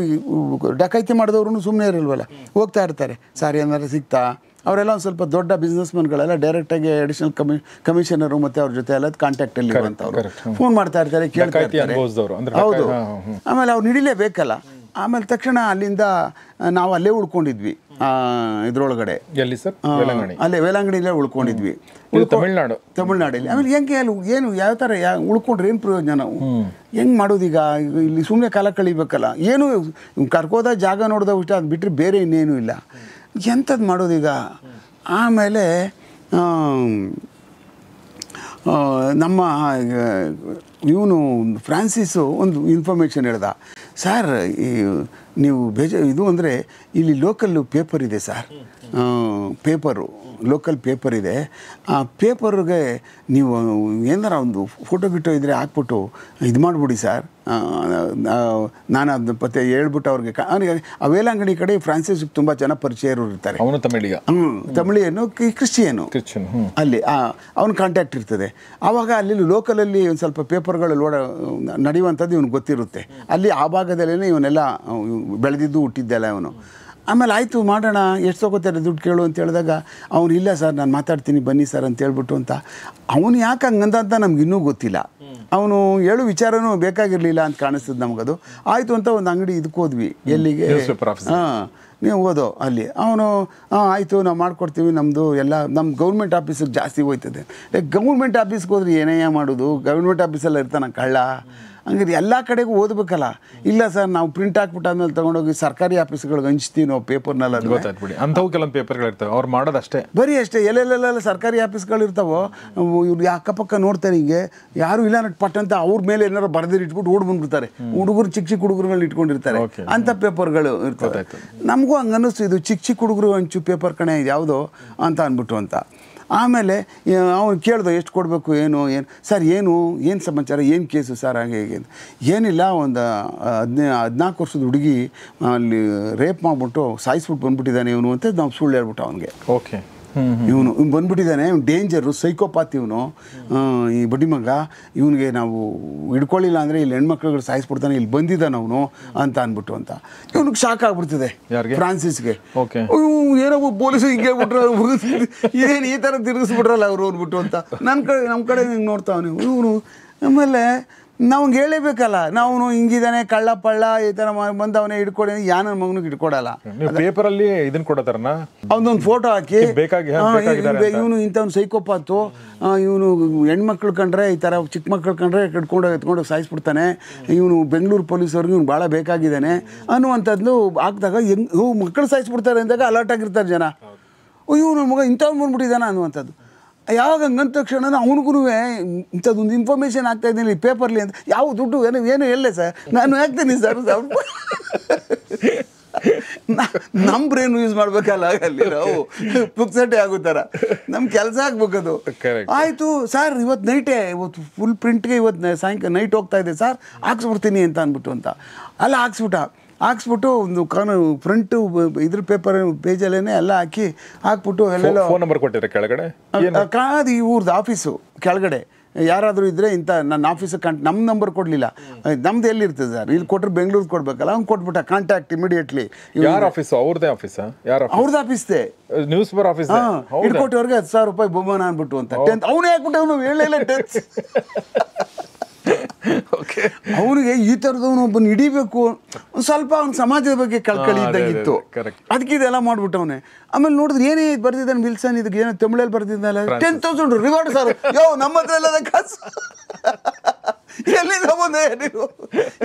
ಡಕೈತಿ ಮಾಡಿದವ್ರು ಸುಮ್ಮನೆ ಇರಲ್ವಲ್ಲ ಹೋಗ್ತಾ ಇರ್ತಾರೆ ಸಾರಿ ಏನಾದ್ರು ಸಿಗ್ತಾ ಅವರೆಲ್ಲ ಒಂದು ಸ್ವಲ್ಪ ದೊಡ್ಡ ಬಿಸ್ನೆಸ್ ಮನ್ಗಳೆಲ್ಲ ಡೈರೆಕ್ಟಾಗಿ ಅಡಿಷನಲ್ ಕಮಿ ಕಮಿಷನರು ಮತ್ತು ಅವ್ರ ಜೊತೆ ಎಲ್ಲ ಕಾಂಟ್ಯಾಕ್ಟಲ್ಲಿ ಅಲ್ಲಿ ಫೋನ್ ಮಾಡ್ತಾ ಇರ್ತಾರೆ ಕೇಳ್ತಾ ಇರ್ತಾರೆ ಹೌದು ಆಮೇಲೆ ಅವ್ರು ನಿಡಿಲೇಬೇಕಲ್ಲ ಆಮೇಲೆ ತಕ್ಷಣ ಅಲ್ಲಿಂದ ನಾವು ಅಲ್ಲೇ ಉಳ್ಕೊಂಡಿದ್ವಿ ಇದ್ರೊಳಗಡೆ ಎಲ್ಲಿ ಸರ್ ಅಲ್ಲೇ ವೇಲಾಂಗಡಿಲೇ ಉಳ್ಕೊಂಡಿದ್ವಿ ತಮಿಳ್ನಾಡು ತಮಿಳ್ನಾಡಲ್ಲಿ ಆಮೇಲೆ ಹೆಂಗೆ ಅಲ್ಲಿ ಏನು ಯಾವ ಥರ ಉಳ್ಕೊಂಡ್ರೆ ಏನು ಪ್ರಯೋಜನ ನಾವು ಹೆಂಗೆ ಮಾಡೋದೀಗ ಇಲ್ಲಿ ಸುಮ್ಮನೆ ಕಾಲ ಕಳಿಬೇಕಲ್ಲ ಏನು ಕರ್ಕೋದ ಜಾಗ ನೋಡಿದಾಗ ಇಷ್ಟ ಅದು ಬಿಟ್ಟರೆ ಬೇರೆ ಇನ್ನೇನು ಇಲ್ಲ ಎಂಥದ್ದು ಮಾಡೋದೀಗ ಆಮೇಲೆ ನಮ್ಮ ಇವನು ಫ್ರಾನ್ಸಿಸು ಒಂದು ಇನ್ಫಾರ್ಮೇಷನ್ ಹೇಳ್ದ ಸರ್ ಈ ನೀವು ಬೇಜ ಇದು ಅಂದರೆ ಇಲ್ಲಿ ಲೋಕಲ್ಲು ಪೇಪರ್ ಇದೆ ಸರ್ ಪೇಪರು ಲೋಕಲ್ ಪೇಪರ್ ಇದೆ ಆ ಪೇಪರ್ಗೆ ನೀವು ಏನಾರ ಒಂದು ಫೋಟೋ ಗಿಟೋ ಇದ್ದರೆ ಹಾಕ್ಬಿಟ್ಟು ಇದು ಮಾಡಿಬಿಡಿ ಸರ್ ನಾನು ಅದನ್ನ ಪತ್ತೆ ಹೇಳ್ಬಿಟ್ಟು ಅವ್ರಿಗೆ ಅವನಿಗೆ ಆ ವೇಲಾಂಗಡಿ ಕಡೆ ಫ್ರಾನ್ಸಿಸ್ ತುಂಬ ಜನ ಪರಿಚಯರು ಇರ್ತಾರೆ ಅವನು ತಮಿಳಿಗ ಹ್ಞೂ ತಮಿಳಿಯನ್ನು ಕ್ರಿಶ್ಚಿಯನು ಕ್ರಿಶ್ಚಿಯನ್ ಅಲ್ಲಿ ಅವನ ಕಾಂಟ್ಯಾಕ್ಟ್ ಇರ್ತದೆ ಆವಾಗ ಅಲ್ಲಿ ಲೋಕಲಲ್ಲಿ ಒಂದು ಸ್ವಲ್ಪ ಪೇಪರ್ಗಳು ಓಡ ನಡೆಯುವಂಥದ್ದು ಇವ್ನಿಗೆ ಗೊತ್ತಿರುತ್ತೆ ಅಲ್ಲಿ ಆ ಭಾಗದಲ್ಲೇ ಇವನ್ನೆಲ್ಲ ಬೆಳೆದಿದ್ದು ಹುಟ್ಟಿದ್ದೆಲ್ಲ ಇವನು ಆಮೇಲೆ ಆಯಿತು ಮಾಡೋಣ ಎಷ್ಟು ತೊಗೋತಾರೆ ದುಡ್ಡು ಕೇಳು ಅಂತ ಹೇಳಿದಾಗ ಅವನು ಇಲ್ಲ ಸರ್ ನಾನು ಮಾತಾಡ್ತೀನಿ ಬನ್ನಿ ಸರ್ ಅಂತ ಹೇಳ್ಬಿಟ್ಟು ಅಂತ ಅವನು ಯಾಕೆ ಹಂಗಂತ ಅಂತ ಇನ್ನೂ ಗೊತ್ತಿಲ್ಲ ಅವನು ಹೇಳು ವಿಚಾರನೂ ಬೇಕಾಗಿರಲಿಲ್ಲ ಅಂತ ಕಾಣಿಸ್ತದೆ ನಮಗದು ಆಯಿತು ಅಂತ ಒಂದು ಅಂಗಡಿ ಇದಕ್ಕೆ ಹೋದ್ವಿ ಎಲ್ಲಿಗೆ ಹಾಂ ನೀವು ಓದೋ ಅಲ್ಲಿ ಅವನು ಹಾಂ ಆಯಿತು ನಾವು ಮಾಡ್ಕೊಡ್ತೀವಿ ನಮ್ಮದು ಎಲ್ಲ ನಮ್ಮ ಗೌರ್ಮೆಂಟ್ ಆಫೀಸಿಗೆ ಜಾಸ್ತಿ ಹೋಯ್ತದೆ ಗೌರ್ಮೆಂಟ್ ಆಫೀಸ್ಗೆ ಹೋದ್ರೆ ಏನೇ ಮಾಡೋದು ಗೌರ್ಮೆಂಟ್ ಆಫೀಸಲ್ಲಿ ಇರ್ತಾನೆ ಕಳ್ಳ ಹಂಗಾದ್ರೆ ಎಲ್ಲ ಕಡೆಗೂ ಓದಬೇಕಲ್ಲ ಇಲ್ಲ ಸರ್ ನಾವು ಪ್ರಿಂಟ್ ಹಾಕ್ಬಿಟ್ಟು ಆದ್ಮೇಲೆ ತಗೊಂಡೋಗಿ ಸರ್ಕಾರಿ ಆಫೀಸ್ಗಳಿಗೆ ಹಂಚ್ತೀವಿ ನಾವು ಪೇಪರ್ನೆಲ್ಲ ಗೊತ್ತಾಗ್ಬಿಡಿ ಅಂಥವು ಕೆಲವೊಂದು ಪೇಪರ್ಗಳಿರ್ತವೆ ಅವ್ರು ಮಾಡೋದು ಅಷ್ಟೇ ಬರೀ ಅಷ್ಟೇ ಎಲ್ಲೆಲ್ಲೆಲ್ಲ ಸರ್ಕಾರಿ ಆಫೀಸ್ಗಳು ಇರ್ತಾವೋ ಇವ್ರು ಅಕ್ಕಪಕ್ಕ ನೋಡ್ತಾರೆ ಹಿಂಗೆ ಯಾರು ಇಲ್ಲ ಪಟ್ ಅಂತ ಅವ್ರ ಮೇಲೆ ಏನಾರು ಬರೆದಿರ್ ಇಟ್ಬಿಟ್ಟು ಓಡ್ ಬಂದ್ಬಿಡ್ತಾರೆ ಹುಡುಗರು ಚಿಕ್ಕ ಚಿಕ್ಕ ಹುಡುಗರ ಇಟ್ಕೊಂಡಿರ್ತಾರೆ ಅಂಥ ಪೇಪರ್ಗಳು ಇರ್ತವೆ ನಮಗೂ ಹಂಗನ್ನಿಸ್ತು ಇದು ಚಿಕ್ಕ ಚಿಕ್ಕ ಹುಡುಗರು ಹಂಚು ಪೇಪರ್ ಕಣೆ ಯಾವುದು ಅಂತ ಅಂದ್ಬಿಟ್ಟು ಅಂತ ಆಮೇಲೆ ಅವನು ಕೇಳ್ದು ಎಷ್ಟು ಕೊಡಬೇಕು ಏನು ಏನು ಸರ್ ಏನು ಏನು ಸಮಾಚಾರ ಏನು ಕೇಸು ಸರ್ ಹಾಗೆ ಹೇಗೆ ಏನಿಲ್ಲ ಒಂದು ಹದಿನೈ ಹದಿನಾಲ್ಕು ವರ್ಷದ ಹುಡುಗಿ ಅಲ್ಲಿ ರೇಪ್ ಮಾಡಿಬಿಟ್ಟು ಸಾಯಿಸ್ಬಿಟ್ಟು ಬಂದ್ಬಿಟ್ಟಿದ್ದಾನೆ ಇವನು ಅಂತ ನಾವು ಸುಳ್ಳು ಹೇಳ್ಬಿಟ್ಟು ಅವನಿಗೆ ಓಕೆ ಇವನು ಇವ್ನು ಬಂದ್ಬಿಟ್ಟಿದ್ದಾನೆ ಇವ್ನು ಡೇಂಜರು ಸೈಕೋಪಾತ್ ಇವನು ಈ ಬಡ್ಡಿ ಮಗ ಇವನಿಗೆ ನಾವು ಹಿಡ್ಕೊಳ್ಳಿಲ್ಲ ಅಂದರೆ ಇಲ್ಲಿ ಹೆಣ್ಮಕ್ಳುಗಳು ಸಾಯಿಸ್ಬಿಡ್ತಾನೆ ಇಲ್ಲಿ ಬಂದಿದ್ದಾನೆ ಅವನು ಅಂತ ಅಂದ್ಬಿಟ್ಟು ಅಂತ ಇವನಿಗೆ ಶಾಕ್ ಆಗ್ಬಿಡ್ತಿದೆ ಫ್ರಾನ್ಸಿಸ್ಗೆ ಏನೋ ಪೊಲೀಸು ಹಿಂಗೆ ಬಿಟ್ರ ಏನು ಈ ಥರ ತಿರುಗಿಸ್ಬಿಟ್ರಲ್ಲ ಅವರು ಅಂದ್ಬಿಟ್ಟು ಅಂತ ನನ್ನ ಕಡೆ ನಮ್ಮ ಕಡೆ ಹಿಂಗೆ ನೀವು ಇವನು ಆಮೇಲೆ ನಮ್ಗೆ ಹೇಳಬೇಕಲ್ಲ ನಾವು ಹಿಂಗಿದಾನೆ ಕಳ್ಳ ಪಳ್ಳ ಈ ಥರ ಬಂದವನೇ ಅವನೇ ಯಾನ ಯಾನ ಮಗನಿಗೆ ಪೇಪರ್ ಪೇಪರಲ್ಲಿ ಇದನ್ನ ಕೊಡತಾರನ ಅವನೊಂದು ಫೋಟೋ ಹಾಕಿ ಇವನು ಇಂಥವ್ನು ಸೈಕೋಪಾತು ಇವನು ಹೆಣ್ಮಕ್ಳು ಕಂಡ್ರೆ ಈ ಥರ ಚಿಕ್ಕ ಮಕ್ಳು ಕಂಡ್ರೆ ಕಟ್ಕೊಂಡು ಎತ್ಕೊಂಡು ಸಾಯಿಸ್ಬಿಡ್ತಾನೆ ಇವನು ಬೆಂಗಳೂರು ಪೊಲೀಸವ್ರಿಗೆ ಇವ್ನು ಭಾಳ ಬೇಕಾಗಿದ್ದಾನೆ ಅನ್ನುವಂಥದ್ದು ಹಾಕಿದಾಗ ಹೆಂಗ್ ಮಕ್ಕಳು ಸಾಯಿಸ್ಬಿಡ್ತಾರೆ ಅಂದಾಗ ಅಲರ್ಟ್ ಆಗಿರ್ತಾರೆ ಜನ ಇವನು ಮಗ ಇಂಥವ್ ಬಂದ್ಬಿಟ್ಟಿದ್ದಾನೆ ಅನ್ನುವಂಥದ್ದು ಯಾವಾಗ ಹಂಗಂದ ತಕ್ಷಣ ಅವನಿಗೂ ಇಂಥದ್ದೊಂದು ಇನ್ಫಾರ್ಮೇಷನ್ ಆಗ್ತಾ ಇದ್ದೀನಿ ಇಲ್ಲಿ ಪೇಪರ್ಲಿ ಅಂತ ಯಾವ ದುಡ್ಡು ಏನು ಏನು ಹೇಳಲೆ ಸರ್ ನಾನು ಹಾಕ್ತೀನಿ ಸರ್ ನಮ್ಮ ಬ್ರೇನ್ ಯೂಸ್ ಮಾಡ್ಬೇಕಲ್ಲ ಅಲ್ಲಿ ನಾವು ಪುಕ್ಸಟ್ಟೆ ಆಗೋ ನಮ್ಮ ಕೆಲಸ ಅದು ಆಯಿತು ಸರ್ ಇವತ್ತು ನೈಟೇ ಇವತ್ತು ಫುಲ್ ಪ್ರಿಂಟ್ಗೆ ಇವತ್ತು ಸಾಯಂಕಾಲ ನೈಟ್ ಹೋಗ್ತಾ ಇದೆ ಸರ್ ಹಾಕ್ಸ್ಬಿಡ್ತೀನಿ ಅಂತ ಅಂದ್ಬಿಟ್ಟು ಅಂತ ಅಲ್ಲ ಹಾಕ್ಸ್ಬಿಟ್ಟ ಹಾಕ್ಸ್ಬಿಟ್ಟು ಒಂದು ಕಾನು ಫ್ರಂಟು ಇದ್ರ ಪೇಪರ್ ಪೇಜಲ್ಲೇ ಎಲ್ಲ ಹಾಕಿ ಹಾಕ್ಬಿಟ್ಟು ಎಲ್ಲೆಲ್ಲ ಫೋನ್ ನಂಬರ್ ಕೊಟ್ಟಿದ್ದಾರೆ ಕೆಳಗಡೆ ಅದು ಈ ಊರ್ದು ಆಫೀಸು ಕೆಳಗಡೆ ಯಾರಾದರೂ ಇದ್ರೆ ಇಂಥ ನನ್ನ ಆಫೀಸಿಗೆ ಕಾಂಟ್ ನಮ್ಮ ನಂಬರ್ ಕೊಡಲಿಲ್ಲ ನಮ್ದು ಎಲ್ಲಿರ್ತದೆ ಸರ್ ಇಲ್ಲಿ ಕೊಟ್ಟರು ಬೆಂಗಳೂರು ಕೊಡ್ಬೇಕಲ್ಲ ಅವ್ನು ಕೊಟ್ಬಿಟ್ಟ ಕಾಂಟ್ಯಾಕ್ಟ್ ಇಮಿಡಿಯೇಟ್ಲಿ ಯಾರ ಆಫೀಸ್ ಅವ್ರದೇ ಆಫೀಸಾ ಯಾರ ಅವ್ರದ್ದು ಆಫೀಸ್ದೇ ನ್ಯೂಸ್ ಪೇಪರ್ ಆಫೀಸ್ ಹಾಂ ಇಟ್ಕೊಟ್ಟವ್ರಿಗೆ ಹತ್ತು ಸಾವಿರ ರೂಪಾಯಿ ಬಹುಮಾನ ಅಂದ್ಬಿಟ್ಟು ಅಂತ ಟೆಂತ್ ಅವನೇ ಹಾಕ್ಬಿಟ್ಟು ಅವನು ಹೇಳಲಿಲ್ಲ ಟೆಂತ್ ಅವನಿಗೆ ಈ ಥರದವನು ಒಬ್ಬನ ಹಿಡಿಬೇಕು ಒಂದು ಸ್ವಲ್ಪ ಅವ್ನ ಸಮಾಜದ ಬಗ್ಗೆ ಕಳ್ಕಳಿ ಇದ್ದಾಗಿತ್ತು ಅದಕ್ಕೆ ಇದೆಲ್ಲ ಮಾಡ್ಬಿಟ್ಟವನೆ ಆಮೇಲೆ ನೋಡಿದ್ರೆ ಏನೇ ಬರ್ತಿದ್ದಾನೆ ವಿಲ್ಸನ್ ಇದಕ್ಕೆ ಏನೋ ತಮಿಳಲ್ಲಿ ಬರ್ತಿದ್ದಾನೆ ಟೆನ್ ತೌಸಂಡ್ ರಿವಾರ್ಡ್ ಸರ್ ಯೋ ನಮ್ಮ ಹತ್ರ ಎಲ್ಲ ಕಾಸು ಎಲ್ಲಿಂದ ಬಂದೆ ನೀವು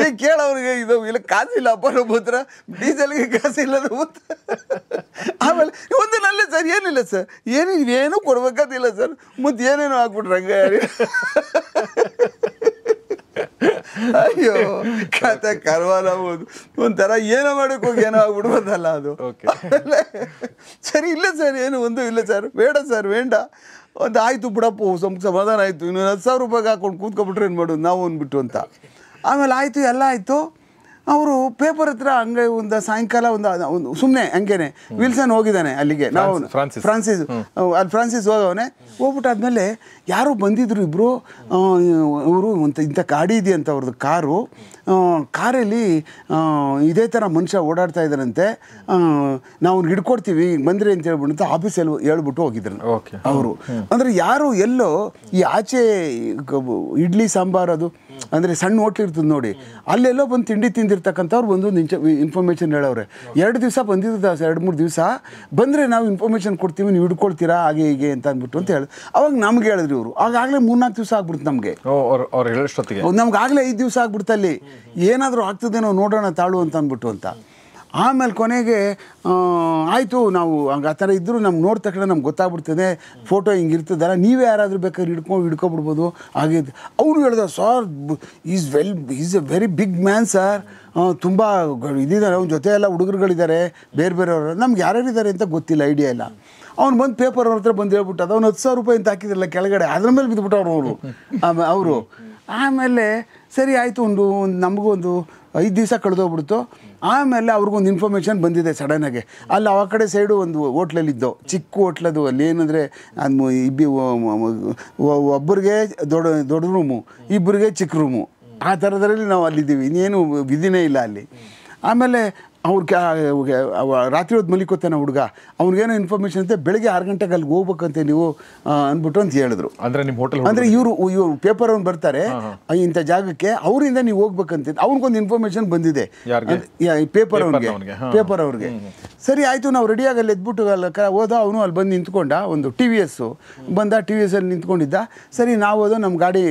ಈಗ ಕೇಳವ್ರಿಗೆ ಇದು ಇಲ್ಲ ಕಾಸಿಲ್ಲ ಅಪ್ಪ ಹತ್ರ ಡೀಸೆಲ್ಗೆ ಕಾಸಿಲ್ಲ ಆಮೇಲೆ ಒಂದಿನಲ್ಲೇ ಸರ್ ಏನಿಲ್ಲ ಸರ್ ಏನು ಏನೂ ಕೊಡ್ಬೇಕಾದಿಲ್ಲ ಸರ್ ಮತ್ತೆ ಏನೇನು ಹಾಕ್ಬಿಟ್ರಂಗ ಅಯ್ಯೋ ಕತೆ ಆಗ್ಬೋದು ಒಂಥರ ಏನೋ ಮಾಡಕ್ ಹೋಗಿ ಏನೋ ಆಗ್ಬಿಡ್ಬೋದಲ್ಲ ಅದು ಸರಿ ಇಲ್ಲ ಸರ್ ಏನು ಒಂದು ಇಲ್ಲ ಸರ್ ಬೇಡ ಸರ್ ವೇಡ ಒಂದು ಆಯಿತು ಬಿಡಪ್ಪ ಸಮ್ ಸಮಾಧಾನ ಆಯಿತು ಇನ್ನೊಂದು ಹತ್ತು ಸಾವಿರ ರೂಪಾಯಿಗೆ ಹಾಕೊಂಡು ಕೂತ್ಕೊಬಿಟ್ರೆ ಏನು ಮಾಡೋದು ನಾವು ಅಂದ್ಬಿಟ್ಟು ಅಂತ ಆಮೇಲೆ ಆಯಿತು ಎಲ್ಲ ಆಯಿತು ಅವರು ಪೇಪರ್ ಹತ್ರ ಹಂಗೆ ಒಂದು ಸಾಯಂಕಾಲ ಒಂದು ಒಂದು ಸುಮ್ಮನೆ ಹಂಗೇನೆ ವಿಲ್ಸನ್ ಹೋಗಿದ್ದಾನೆ ಅಲ್ಲಿಗೆ ನಾವು ಫ್ರಾನ್ಸಿಸ್ ಅಲ್ಲಿ ಫ್ರಾನ್ಸಿಸ್ ಹೋದವನೇ ಹೋಗ್ಬಿಟ್ಟಾದ್ಮೇಲೆ ಯಾರು ಬಂದಿದ್ರು ಇಬ್ಬರು ಇವರು ಒಂದು ಇಂಥ ಗಾಡಿ ಇದೆಯಂತ ಅವ್ರದ್ದು ಕಾರು ಕಾರಲ್ಲಿ ಇದೇ ಥರ ಮನುಷ್ಯ ಓಡಾಡ್ತಾ ಇದ್ದಾರಂತೆ ನಾವು ಹಿಡ್ಕೊಡ್ತೀವಿ ಬಂದ್ರೆ ಅಂತ ಹೇಳ್ಬಿಟ್ಟು ಆಫೀಸ್ ಎಲ್ಲ ಹೇಳ್ಬಿಟ್ಟು ಹೋಗಿದ್ರು ಅವರು ಅಂದರೆ ಯಾರು ಎಲ್ಲೋ ಈ ಆಚೆ ಇಡ್ಲಿ ಸಾಂಬಾರ್ ಅದು ಅಂದರೆ ಸಣ್ಣ ಹೋಟ್ಲಿರ್ತದೆ ನೋಡಿ ಅಲ್ಲೆಲ್ಲೋ ಬಂದು ತಿಂಡಿ ತಿಂದಿರ್ತಕ್ಕಂಥವ್ರು ಒಂದು ಇಂಚ ಇನ್ಫಾರ್ಮೇಷನ್ ಹೇಳೋರೆ ಎರಡು ದಿವಸ ಬಂದಿದ್ದ ಎರಡು ಮೂರು ದಿವಸ ಬಂದರೆ ನಾವು ಇನ್ಫಾರ್ಮೇಷನ್ ಕೊಡ್ತೀವಿ ನೀವು ಹಿಡ್ಕೊಳ್ತೀರಾ ಹಾಗೆ ಹೀಗೆ ಅಂತ ಅಂದ್ಬಿಟ್ಟು ಅಂತ ಹೇಳಿ ಅವಾಗ ನಮ್ಗೆ ಹೇಳಿದ್ರು ಇವರು ಆಗಾಗಲೇ ಮೂರ್ನಾಲ್ಕು ದಿವಸ ಆಗ್ಬಿಡ್ತು ನಮಗೆ ನಮ್ಗೆ ಆಗಲೇ ಐದು ದಿವಸ ಆಗ್ಬಿಡ್ತಲ್ಲಿ ಅಲ್ಲಿ ಏನಾದರೂ ಆಗ್ತದೇನೋ ನೋಡೋಣ ತಾಳು ಅಂತ ಅಂದ್ಬಿಟ್ಟು ಅಂತ ಆಮೇಲೆ ಕೊನೆಗೆ ಆಯಿತು ನಾವು ಹಂಗೆ ಆ ಥರ ಇದ್ದರೂ ನಮ್ಗೆ ನೋಡಿದ ತಕ್ಷಣ ನಮ್ಗೆ ಗೊತ್ತಾಗ್ಬಿಡ್ತದೆ ಫೋಟೋ ಹಿಂಗೆ ಇರ್ತದಲ್ಲ ನೀವೇ ಯಾರಾದರೂ ಬೇಕಾದ್ರೆ ಹಿಡ್ಕೊಂಡು ಹಿಡ್ಕೊಬಿಡ್ಬೋದು ಹಾಗೆ ಅವನು ಹೇಳ್ದ sir is well is a very big man sir ತುಂಬ ಇದಿದ್ದಾರೆ ಅವ್ನ ಜೊತೆ ಎಲ್ಲ ಹುಡುಗರುಗಳಿದ್ದಾರೆ ಬೇರೆ ಬೇರೆಯವರು ನಮ್ಗೆ ಯಾರ್ಯಾರಿದ್ದಾರೆ ಅಂತ ಗೊತ್ತಿಲ್ಲ ಐಡಿಯಾ ಇಲ್ಲ ಅವ್ನು ಬಂದು ಪೇಪರ್ ಅವ್ರ ಹತ್ರ ಬಂದು ಹೇಳ್ಬಿಟ್ಟು ಅದು ಅವ್ನು ಹತ್ತು ಸಾವಿರ ರೂಪಾಯಿ ಅಂತ ಹಾಕಿದ್ರಲ್ಲ ಕೆಳಗಡೆ ಅದ್ರ ಮೇಲೆ ಬಿದ್ದುಬಿಟ್ಟು ಅವರು ಅವರು ಆಮೇಲೆ ಸರಿ ಆಯಿತು ಒಂದು ನಮಗೂ ಒಂದು ಐದು ದಿವಸ ಕಳೆದೋಗ್ಬಿಡ್ತು ಆಮೇಲೆ ಅವ್ರಿಗೊಂದು ಇನ್ಫಾರ್ಮೇಷನ್ ಬಂದಿದೆ ಸಡನ್ನಾಗೆ ಅಲ್ಲಿ ಆ ಕಡೆ ಸೈಡು ಒಂದು ಹೋಟ್ಲಲ್ಲಿದ್ದೋ ಚಿಕ್ಕ ಹೋಟ್ಲದು ಅಲ್ಲಿ ಏನಂದರೆ ಅದು ಇಬ್ಬಿ ಒಬ್ಬರಿಗೆ ದೊಡ್ಡ ದೊಡ್ಡ ರೂಮು ಇಬ್ಬರಿಗೆ ಚಿಕ್ಕ ರೂಮು ಆ ಥರದ್ರಲ್ಲಿ ನಾವು ಅಲ್ಲಿದ್ದೀವಿ ಇನ್ನೇನು ವಿಧಿನೇ ಇಲ್ಲ ಅಲ್ಲಿ ಆಮೇಲೆ ಅವ್ರ ರಾತ್ರಿ ಹೊತ್ತು ಮಲಿಕೋತಾನೆ ಹುಡುಗ ಅವ್ನಿಗೇನೋ ಇನ್ಫಾರ್ಮೇಷನ್ ಅಂತ ಬೆಳಗ್ಗೆ ಆರು ಗಂಟೆಗೆ ಅಲ್ಲಿ ಹೋಗ್ಬೇಕಂತ ನೀವು ಅಂದ್ಬಿಟ್ಟು ಅಂತ ಹೇಳಿದ್ರು ಅಂದರೆ ನಿಮ್ಮ ಹೋಟೆಲ್ ಅಂದರೆ ಇವರು ಪೇಪರ್ ಅವ್ನು ಬರ್ತಾರೆ ಇಂಥ ಜಾಗಕ್ಕೆ ಅವರಿಂದ ನೀವು ಹೋಗ್ಬೇಕಂತ ಅವ್ನಿಗೊಂದು ಇನ್ಫಾರ್ಮೇಷನ್ ಬಂದಿದೆ ಪೇಪರ್ ಅವ್ರಿಗೆ ಪೇಪರ್ ಅವ್ರಿಗೆ ಸರಿ ಆಯಿತು ನಾವು ರೆಡಿಯಾಗಿ ಅಲ್ಲಿ ಎದ್ಬಿಟ್ಟು ಅಲ್ಲಕ್ಕ ಹೋದ ಅವನು ಅಲ್ಲಿ ಬಂದು ನಿಂತ್ಕೊಂಡ ಒಂದು ಟಿ ವಿ ಎಸ್ಸು ಬಂದ ಟಿ ವಿ ಎಸ್ಸಲ್ಲಿ ನಿಂತ್ಕೊಂಡಿದ್ದ ಸರಿ ನಾವು ಹೋದ ನಮ್ಮ ಗಾಡಿ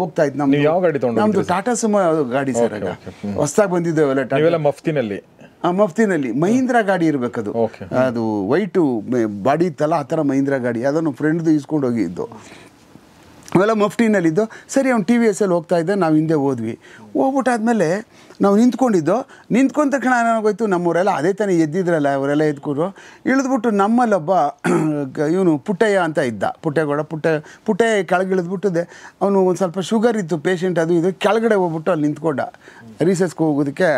ಹೋಗ್ತಾ ಇತ್ತು ನಮ್ಮ ನಮ್ಮದು ಟಾಟಾ ಸುಮ ಗಾಡಿ ಸರ್ ಹೊಸ್ದಾಗಿ ಬಂದಿದ್ದೇವೆಲ್ಲ ಮಫ್ತಿನಲ್ಲಿ ಮಫ್ತಿನಲ್ಲಿ ಮಹೀಂದ್ರ ಗಾಡಿ ಇರಬೇಕದು ಅದು ವೈಟು ಬಾಡಿ ಇತ್ತಲ್ಲ ಆ ಥರ ಮಹೀಂದ್ರ ಗಾಡಿ ಅದನ್ನು ಫ್ರೆಂಡ್ದು ಇಸ್ಕೊಂಡು ಹೋಗಿದ್ದು ಅವೆಲ್ಲ ಮಫ್ಟಿನಲ್ಲಿದ್ದು ಸರಿ ಅವ್ನು ಟಿ ವಿ ಎಲ್ಲಿ ಹೋಗ್ತಾ ಇದ್ದೆ ನಾವು ಹಿಂದೆ ಹೋದ್ವಿ ಹೋಗ್ಬಿಟ್ಟಾದ್ಮೇಲೆ ನಾವು ನಿಂತ್ಕೊಂಡಿದ್ದು ನಿಂತ್ಕೊಂಡ ತಕ್ಷಣ ನನಗೋಯ್ತು ನಮ್ಮೂರೆಲ್ಲ ಅದೇ ತಾನೇ ಎದ್ದಿದ್ರಲ್ಲ ಅವರೆಲ್ಲ ಎದ್ಕೊಂಡ್ರು ಇಳಿದ್ಬಿಟ್ಟು ನಮ್ಮಲ್ಲೊಬ್ಬ ಇವನು ಪುಟ್ಟಯ್ಯ ಅಂತ ಇದ್ದ ಪುಟ್ಟೆಗೌಡ ಪುಟ್ಟ ಪುಟ್ಟಯ್ಯ ಕೆಳಗಿಳಿದ್ಬಿಟ್ಟಿದೆ ಅವನು ಒಂದು ಸ್ವಲ್ಪ ಶುಗರ್ ಇತ್ತು ಪೇಷಂಟ್ ಅದು ಇದು ಕೆಳಗಡೆ ಹೋಗ್ಬಿಟ್ಟು ಅಲ್ಲಿ ನಿಂತ್ಕೊಂಡ ರಿಸರ್ಚ್ಗೆ ಹೋಗೋದಕ್ಕೆ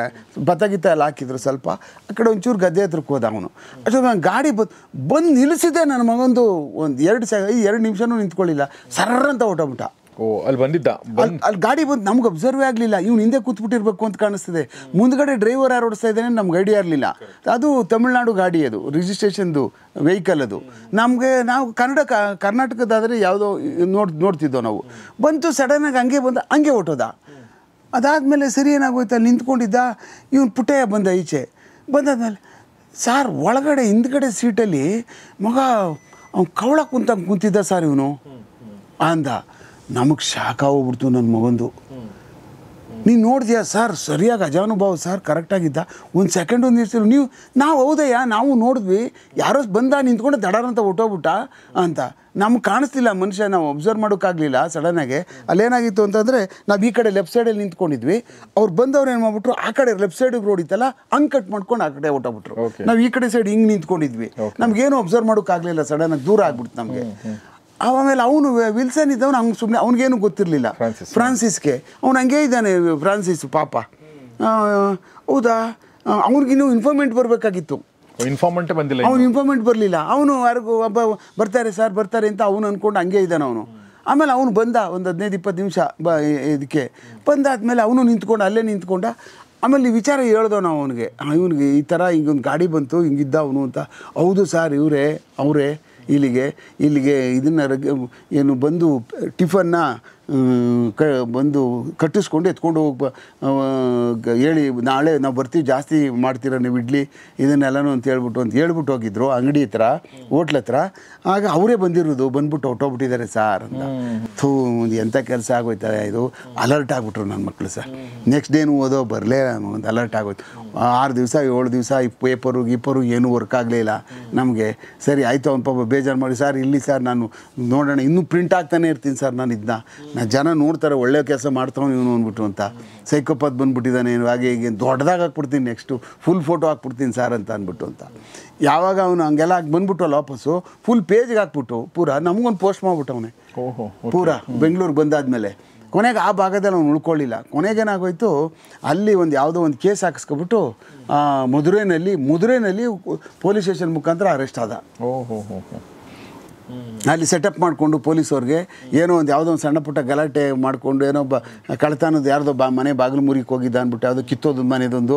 ಬತಗಿತ ಗಿತ್ತ ಎಲ್ಲ ಹಾಕಿದ್ರು ಸ್ವಲ್ಪ ಆ ಕಡೆ ಒಂಚೂರು ಗದ್ದೆ ಹತ್ರಕ್ಕೆ ಹೋದ ಅವನು ಅಷ್ಟೊಂದು ನಾನು ಗಾಡಿ ಬಂದು ಬಂದು ನಿಲ್ಲಿಸಿದೆ ನನ್ನ ಮಗಂದು ಒಂದು ಎರಡು ಸೆ ಎರಡು ನಿಮಿಷನೂ ನಿಂತ್ಕೊಳ್ಳಿಲ್ಲ ಸರ್ರಂತ ಹೊಟ್ಟೋಗ್ಬಿಟ್ಟ ಓಹ್ ಅಲ್ಲಿ ಬಂದಿದ್ದ ಅಲ್ಲಿ ಗಾಡಿ ಬಂದು ನಮ್ಗೆ ಅಬ್ಸರ್ವ್ ಆಗಲಿಲ್ಲ ಇವ್ನು ಹಿಂದೆ ಕೂತ್ಬಿಟ್ಟಿರ್ಬೇಕು ಅಂತ ಕಾಣಿಸ್ತಿದೆ ಮುಂದ್ಗಡೆ ಡ್ರೈವರ್ ಯಾರು ಓಡಿಸ್ತಾ ಇದ್ದಾನೆ ನಮ್ಗೆ ಐಡಿಯಾ ಇರಲಿಲ್ಲ ಅದು ತಮಿಳ್ನಾಡು ಗಾಡಿ ಅದು ರಿಜಿಸ್ಟ್ರೇಷನ್ದು ವೆಹಿಕಲ್ ಅದು ನಮಗೆ ನಾವು ಕನ್ನಡ ಕರ್ನಾಟಕದಾದರೆ ಯಾವುದೋ ನೋಡ್ ನೋಡ್ತಿದ್ದೋ ನಾವು ಬಂತು ಸಡನ್ನಾಗಿ ಹಂಗೆ ಬಂದ ಹಂಗೆ ಹೊಟ್ಟೋದ ಅದಾದಮೇಲೆ ಸರಿ ಏನಾಗೋಯ್ತು ಅಲ್ಲಿ ನಿಂತ್ಕೊಂಡಿದ್ದ ಇವ್ನು ಪುಟ್ಟಯ್ಯ ಬಂದ ಈಚೆ ಬಂದಾದ್ಮೇಲೆ ಸಾರ್ ಒಳಗಡೆ ಹಿಂದ್ಗಡೆ ಸೀಟಲ್ಲಿ ಮಗ ಅವ್ನು ಕವಳ ಕುಂತ ಕುಂತಿದ್ದ ಸರ್ ಇವನು ಅಂದ ನಮಗೆ ಶಾಖ ಹೋಗ್ಬಿಡ್ತು ನನ್ನ ಮಗಂದು ನೀನು ನೋಡಿದ್ಯಾ ಸರ್ ಸರಿಯಾಗಿ ಅಜಾನುಭಾವ ಸರ್ ಕರೆಕ್ಟಾಗಿದ್ದ ಒಂದು ಸೆಕೆಂಡ್ ಒಂದು ನಿಲ್ಸಿರು ನೀವು ನಾವು ಹೌದಯ್ಯ ನಾವು ನೋಡಿದ್ವಿ ಯಾರೋ ಬಂದ ನಿಂತ್ಕೊಂಡು ಅಂತ ಹೊಟ್ಟೋಗ್ಬಿಟ್ಟ ಅಂತ ನಮ್ಗೆ ಕಾಣಿಸ್ತಿಲ್ಲ ಮನುಷ್ಯ ನಾವು ಅಬ್ಸರ್ವ್ ಮಾಡೋಕ್ಕಾಗಲಿಲ್ಲ ಸಡನ್ನಾಗೆ ಅಲ್ಲೇನಾಗಿತ್ತು ಅಂತಂದರೆ ನಾವು ಈ ಕಡೆ ಲೆಫ್ಟ್ ಸೈಡಲ್ಲಿ ನಿಂತ್ಕೊಂಡಿದ್ವಿ ಅವ್ರು ಬಂದವ್ರು ಏನು ಮಾಡ್ಬಿಟ್ರು ಆ ಕಡೆ ಲೆಫ್ಟ್ ಸೈಡಿಗೆ ರೋಡ್ ಇತ್ತಲ್ಲ ಹಂಗೆ ಕಟ್ ಮಾಡ್ಕೊಂಡು ಆ ಕಡೆ ಹೊಟ್ಟೋಗ್ಬಿಟ್ರು ನಾವು ಈ ಕಡೆ ಸೈಡ್ ಹಿಂಗೆ ನಿಂತ್ಕೊಂಡಿದ್ವಿ ಏನು ಅಬ್ಸರ್ವ್ ಮಾಡೋಕ್ಕಾಗಲಿಲ್ಲ ಸಡನ್ನಾಗಿ ದೂರ ಆಗ್ಬಿಡ್ತು ನಮಗೆ ಆಮೇಲೆ ಅವನು ವಿಲ್ಸನ್ ಇದ್ದವನು ಅವ್ನು ಸುಮ್ಮನೆ ಅವ್ನಿಗೇನು ಗೊತ್ತಿರಲಿಲ್ಲ ಫ್ರಾನ್ಸಿಸ್ಗೆ ಅವ್ನು ಹಂಗೆ ಇದ್ದಾನೆ ಫ್ರಾನ್ಸಿಸ್ ಪಾಪ ಹೌದಾ ಅವ್ನಿಗಿನ್ನೂ ಇನ್ಫಾರ್ಮೆಂಟ್ ಬರಬೇಕಾಗಿತ್ತು ಇನ್ಫಾರ್ಮೆಂಟ್ ಬಂದಿಲ್ಲ ಅವ್ನು ಇನ್ಫಾರ್ಮೆಂಟ್ ಬರಲಿಲ್ಲ ಅವನು ಯಾರಿಗೂ ಒಬ್ಬ ಬರ್ತಾರೆ ಸರ್ ಬರ್ತಾರೆ ಅಂತ ಅವನು ಅಂದ್ಕೊಂಡು ಹಂಗೆ ಇದ್ದಾನೆ ಅವನು ಆಮೇಲೆ ಅವನು ಬಂದ ಒಂದು ಹದಿನೈದು ಇಪ್ಪತ್ತು ನಿಮಿಷ ಬ ಇದಕ್ಕೆ ಬಂದಾದಮೇಲೆ ಅವನು ನಿಂತ್ಕೊಂಡು ಅಲ್ಲೇ ನಿಂತ್ಕೊಂಡ ಆಮೇಲೆ ವಿಚಾರ ಹೇಳ್ದೋ ನಾವು ಅವನಿಗೆ ಇವನಿಗೆ ಈ ಥರ ಹಿಂಗೊಂದು ಗಾಡಿ ಬಂತು ಹಿಂಗಿದ್ದ ಅವನು ಅಂತ ಹೌದು ಸರ್ ಇವರೇ ಅವರೇ ಇಲ್ಲಿಗೆ ಇಲ್ಲಿಗೆ ಇದನ್ನು ಏನು ಬಂದು ಟಿಫನ್ನ ಕ ಬಂದು ಕಟ್ಟಿಸ್ಕೊಂಡು ಎತ್ಕೊಂಡು ಹೋಗಿ ಹೇಳಿ ನಾಳೆ ನಾವು ಬರ್ತೀವಿ ಜಾಸ್ತಿ ಮಾಡ್ತೀರ ನೀವು ಇಡ್ಲಿ ಇದನ್ನೆಲ್ಲನೂ ಅಂತ ಹೇಳ್ಬಿಟ್ಟು ಅಂತ ಹೇಳ್ಬಿಟ್ಟು ಹೋಗಿದ್ರು ಅಂಗಡಿ ಹತ್ರ ಹೋಟ್ಲ್ ಹತ್ರ ಆಗ ಅವರೇ ಬಂದಿರೋದು ಬಂದ್ಬಿಟ್ಟು ಹೊಟ್ಟೋಗ್ಬಿಟ್ಟಿದ್ದಾರೆ ಸಾರ್ ಅಂತ ಥೂ ಎಂಥ ಕೆಲಸ ಆಗೋಯ್ತದೆ ಇದು ಅಲರ್ಟ್ ಆಗಿಬಿಟ್ರು ನನ್ನ ಮಕ್ಕಳು ಸರ್ ನೆಕ್ಸ್ಟ್ ಡೇನು ಓದೋ ಬರಲೇ ಒಂದು ಅಲರ್ಟ್ ಆಗೋಯ್ತು ಆರು ದಿವಸ ಏಳು ದಿವಸ ಈ ಪೇಪರು ಗೀಪರು ಏನೂ ವರ್ಕ್ ಆಗಲಿಲ್ಲ ನಮಗೆ ಸರಿ ಆಯಿತು ಒಂದು ಪಾಪ ಬೇಜಾರು ಮಾಡಿ ಸರ್ ಇಲ್ಲಿ ಸರ್ ನಾನು ನೋಡೋಣ ಇನ್ನೂ ಪ್ರಿಂಟ್ ಆಗ್ತಾನೆ ಇರ್ತೀನಿ ಸರ್ ನಾನು ಇದನ್ನ ನಾ ಜನ ನೋಡ್ತಾರೆ ಒಳ್ಳೆ ಕೆಲಸ ಮಾಡ್ತಾವನು ಇವನು ಅಂದ್ಬಿಟ್ಟು ಅಂತ ಸೈಕೋಪಾತ್ ಏನು ಹಾಗೆ ಹೀಗೆ ದೊಡ್ಡದಾಗ ಹಾಕ್ಬಿಡ್ತೀನಿ ನೆಕ್ಸ್ಟು ಫುಲ್ ಫೋಟೋ ಹಾಕ್ಬಿಡ್ತೀನಿ ಸರ್ ಅಂತ ಅಂದ್ಬಿಟ್ಟು ಅಂತ ಯಾವಾಗ ಅವನು ಹಂಗೆಲ್ಲ ಹಾಕಿ ಅಲ್ಲ ವಾಪಸ್ಸು ಫುಲ್ ಪೇಜ್ಗೆ ಹಾಕ್ಬಿಟ್ಟು ಪೂರಾ ನಮಗೊಂದು ಪೋಸ್ಟ್ ಓಹೋ ಪೂರ ಬೆಂಗಳೂರಿಗೆ ಬಂದಾದಮೇಲೆ ಕೊನೆಗೆ ಆ ಭಾಗದಲ್ಲಿ ಅವ್ನು ಉಳ್ಕೊಳ್ಳಿಲ್ಲ ಕೊನೆಗೇನಾಗೋಯ್ತು ಅಲ್ಲಿ ಒಂದು ಯಾವುದೋ ಒಂದು ಕೇಸ್ ಹಾಕಿಸ್ಕೊಬಿಟ್ಟು ಮಧುರೈನಲ್ಲಿ ಮಧುರೈನಲ್ಲಿ ಪೊಲೀಸ್ ಸ್ಟೇಷನ್ ಮುಖಾಂತರ ಅರೆಸ್ಟ್ ಆದ ಓಹೋ ಅಲ್ಲಿ ಸೆಟಪ್ ಮಾಡಿಕೊಂಡು ಪೊಲೀಸವ್ರಿಗೆ ಏನೋ ಒಂದು ಯಾವುದೋ ಒಂದು ಸಣ್ಣ ಪುಟ್ಟ ಗಲಾಟೆ ಮಾಡಿಕೊಂಡು ಏನೋ ಬ ಕಳ್ತಾನದ ಯಾರ್ದೋ ಬಾ ಮನೆ ಬಾಗಿಲು ಮುರಿಗೆ ಹೋಗಿದ್ದ ಅಂದ್ಬಿಟ್ಟು ಯಾವುದೋ ಕಿತ್ತೋದು ಮನೆಯದೊಂದು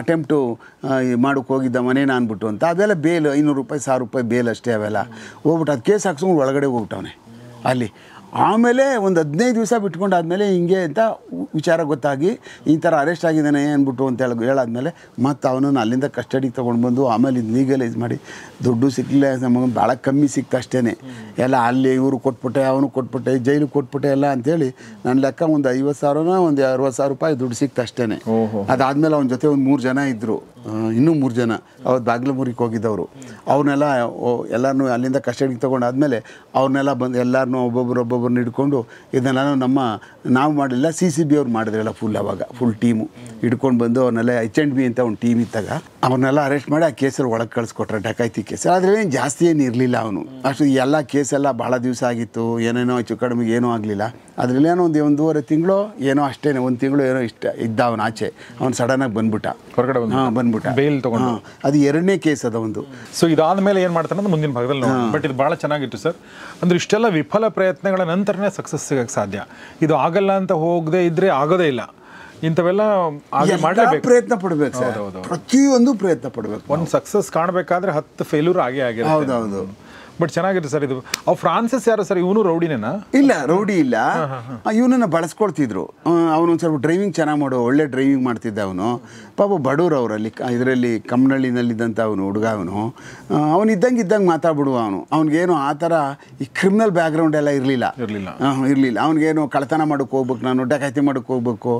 ಅಟೆಂಪ್ಟು ಮಾಡೋಕ್ಕೆ ಹೋಗಿದ್ದ ಮನೇನ ಅಂದ್ಬಿಟ್ಟು ಅಂತ ಅದೆಲ್ಲ ಬೇಲ್ ಐನೂರು ರೂಪಾಯಿ ಸಾವಿರ ರೂಪಾಯಿ ಬೇಲ್ ಅಷ್ಟೇ ಅವೆಲ್ಲ ಹೋಗ್ಬಿಟ್ಟು ಅದು ಕೇಸ್ ಹಾಕ್ಸ್ಕೊಂಡು ಒಳಗಡೆ ಹೋಗ್ಬಿಟ್ಟವನೆ ಅಲ್ಲಿ ಆಮೇಲೆ ಒಂದು ಹದಿನೈದು ದಿವಸ ಬಿಟ್ಕೊಂಡಾದ್ಮೇಲೆ ಹಿಂಗೆ ಅಂತ ವಿಚಾರ ಗೊತ್ತಾಗಿ ಈ ಥರ ಅರೆಸ್ಟ್ ಆಗಿದ್ದಾನೆ ಅಂದ್ಬಿಟ್ಟು ಅಂತ ಹೇಳಿ ಹೇಳಾದ್ಮೇಲೆ ಮತ್ತು ಅವನನ್ನು ಅಲ್ಲಿಂದ ಕಸ್ಟಡಿಗೆ ತೊಗೊಂಡು ಬಂದು ಆಮೇಲೆ ಇದು ಲೀಗಲೈಸ್ ಮಾಡಿ ದುಡ್ಡು ಸಿಕ್ಕಲಿಲ್ಲ ನಮಗೆ ಭಾಳ ಕಮ್ಮಿ ಸಿಕ್ತಷ್ಟೇ ಎಲ್ಲ ಅಲ್ಲಿ ಇವರು ಕೊಟ್ಬಿಟ್ಟೆ ಅವನು ಕೊಟ್ಬಿಟ್ಟೆ ಜೈಲಿಗೆ ಕೊಟ್ಬಿಟ್ಟೆ ಎಲ್ಲ ಅಂತೇಳಿ ನನ್ನ ಲೆಕ್ಕ ಒಂದು ಐವತ್ತು ಸಾವಿರನ ಒಂದು ಅರವತ್ತು ಸಾವಿರ ರೂಪಾಯಿ ದುಡ್ಡು ಸಿಕ್ತ ಅಷ್ಟೇ ಅದಾದಮೇಲೆ ಅವನ ಜೊತೆ ಒಂದು ಮೂರು ಜನ ಇದ್ದರು ಇನ್ನೂ ಮೂರು ಜನ ಅವತ್ತು ಮೂರಿಗೆ ಹೋಗಿದ್ದವರು ಅವ್ರನ್ನೆಲ್ಲ ಎಲ್ಲರನ್ನೂ ಅಲ್ಲಿಂದ ಕಸ್ಟಡಿಗೆ ತೊಗೊಂಡಾದ್ಮೇಲೆ ಅವ್ರನ್ನೆಲ್ಲ ಬಂದು ಎಲ್ಲರನ್ನೂ ಒಬ್ಬೊಬ್ಬರು ಒಬ್ಬೊಬ್ಬರು ಸಂದರ್ಭವನ್ನು ಹಿಡ್ಕೊಂಡು ಇದನ್ನು ನಮ್ಮ ನಾವು ಮಾಡಲಿಲ್ಲ ಸಿ ಸಿ ಬಿ ಅವ್ರು ಮಾಡಿದ್ರಲ್ಲ ಫುಲ್ ಅವಾಗ ಫುಲ್ ಟೀಮು ಇಟ್ಕೊಂಡು ಬಂದು ಅವ್ರನ್ನೆಲ್ಲ ಎಚ್ ಬಿ ಅಂತ ಒಂದು ಟೀಮ್ ಇದ್ದಾಗ ಅವನ್ನೆಲ್ಲ ಅರೆಸ್ಟ್ ಮಾಡಿ ಆ ಕೇಸಲ್ಲಿ ಒಳಗೆ ಕಳಿಸ್ಕೊಟ್ರೆ ಡಕಾಯ್ತಿ ಕೇಸ್ ಅದರಲ್ಲಿ ಜಾಸ್ತಿ ಏನು ಇರಲಿಲ್ಲ ಅವನು ಅಷ್ಟು ಎಲ್ಲ ಕೇಸೆಲ್ಲ ಭಾಳ ದಿವಸ ಆಗಿತ್ತು ಏನೇನೋ ಹೆಚ್ಚು ಕಡಿಮೆ ಏನೂ ಆಗಲಿಲ್ಲ ಅದರಲ್ಲಿ ಏನೋ ಒಂದು ಒಂದೂವರೆ ತಿಂಗಳು ಏನೋ ಅಷ್ಟೇ ಒಂದು ತಿಂಗಳು ಏನೋ ಇಷ್ಟ ಇದ್ದ ಅವನ ಆಚೆ ಅವ್ನು ಸಡನ್ನಾಗಿ ಬಂದ್ಬಿಟ್ಟ ಹೊರಗಡೆ ಹಾಂ ಬಂದ್ಬಿಟ್ಟ ಬೇಲ್ ತೊಗೊಂಡು ಅದು ಎರಡನೇ ಕೇಸ್ ಅದ ಒಂದು ಸೊ ಇದಾದ ಮೇಲೆ ಏನು ಮಾಡ್ತಾನೆ ಮುಂದಿನ ಭಾಗದಲ್ಲಿ ಬಟ್ ಇದು ಭಾಳ ಚೆನ್ನಾಗಿತ್ತು ಸರ್ ಅಂದ್ರೆ ಇಷ್ಟೆಲ್ಲ ವಿಫಲ ಪ್ರಯತ್ನಗಳ ನಂತರನೇ ಸಕ್ಸಸ್ ಸಿಗಕ್ಕೆ ಸಾಧ್ಯ ಇದು ಆಗಲ್ಲ ಅಂತ ಹೋಗದೆ ಇದ್ರೆ ಆಗೋದೇ ಇಲ್ಲ ಇಂಥವೆಲ್ಲ ಮಾಡಲೇಬೇಕು ಪ್ರಯತ್ನ ಪಡಬೇಕು ಪ್ರತಿಯೊಂದು ಪ್ರಯತ್ನ ಪಡಬೇಕು ಒಂದು ಸಕ್ಸಸ್ ಕಾಣಬೇಕಾದ್ರೆ ಹತ್ತು ಫೇಲ್ಯೂರ್ ಆಗೇ ಆಗಿದೆ ಹೌದೌದು ಬಟ್ ಚೆನ್ನಾಗಿತ್ತು ಸರ್ ಇದು ಅವ್ ಫ್ರಾನ್ಸಿಸ್ ಯಾರು ಸರ್ ಇವನು ರೌಡಿನೇನಾ ಇಲ್ಲ ರೌಡಿ ಇಲ್ಲ ಇವನನ್ನ ಬಳಸ್ಕೊಳ್ತಿದ್ರು ಅವನು ಸ್ವಲ್ಪ ಡ್ರೈವಿಂಗ್ ಚೆನ್ನಾಗಿ ಮಾಡೋ ಒಳ್ಳೆ ಡ್ರೈವಿಂಗ್ ಮಾಡ್ತಿದ್ದ ಅವನು ಪಾಪ ಬಡೂರು ಅವರಲ್ಲಿ ಇದರಲ್ಲಿ ಕಮ್ಮನಳ್ಳಿನಲ್ಲಿದ್ದಂಥ ಅವನು ಹುಡುಗ ಅವನು ಅವನು ಇದ್ದಂಗೆ ಇದ್ದಂಗೆ ಮಾತಾಡ್ಬಿಡುವ ಅವನು ಅವ್ನಿಗೇನು ಆ ಥರ ಈ ಕ್ರಿಮಿನಲ್ ಬ್ಯಾಕ್ಗ್ರೌಂಡ್ ಎಲ್ಲ ಇರಲಿಲ್ಲ ಇರಲಿಲ್ಲ ಇರಲಿಲ್ಲ ಅವನಿಗೇನು ಕಳತನ ಮಾಡೋಕ್ಕೆ ಹೋಗ್ಬೇಕು ನಾನು ಡಕಾಯ್ತಿ ಮಾಡೋಕ್ಕೆ ಹೋಗ್ಬೇಕು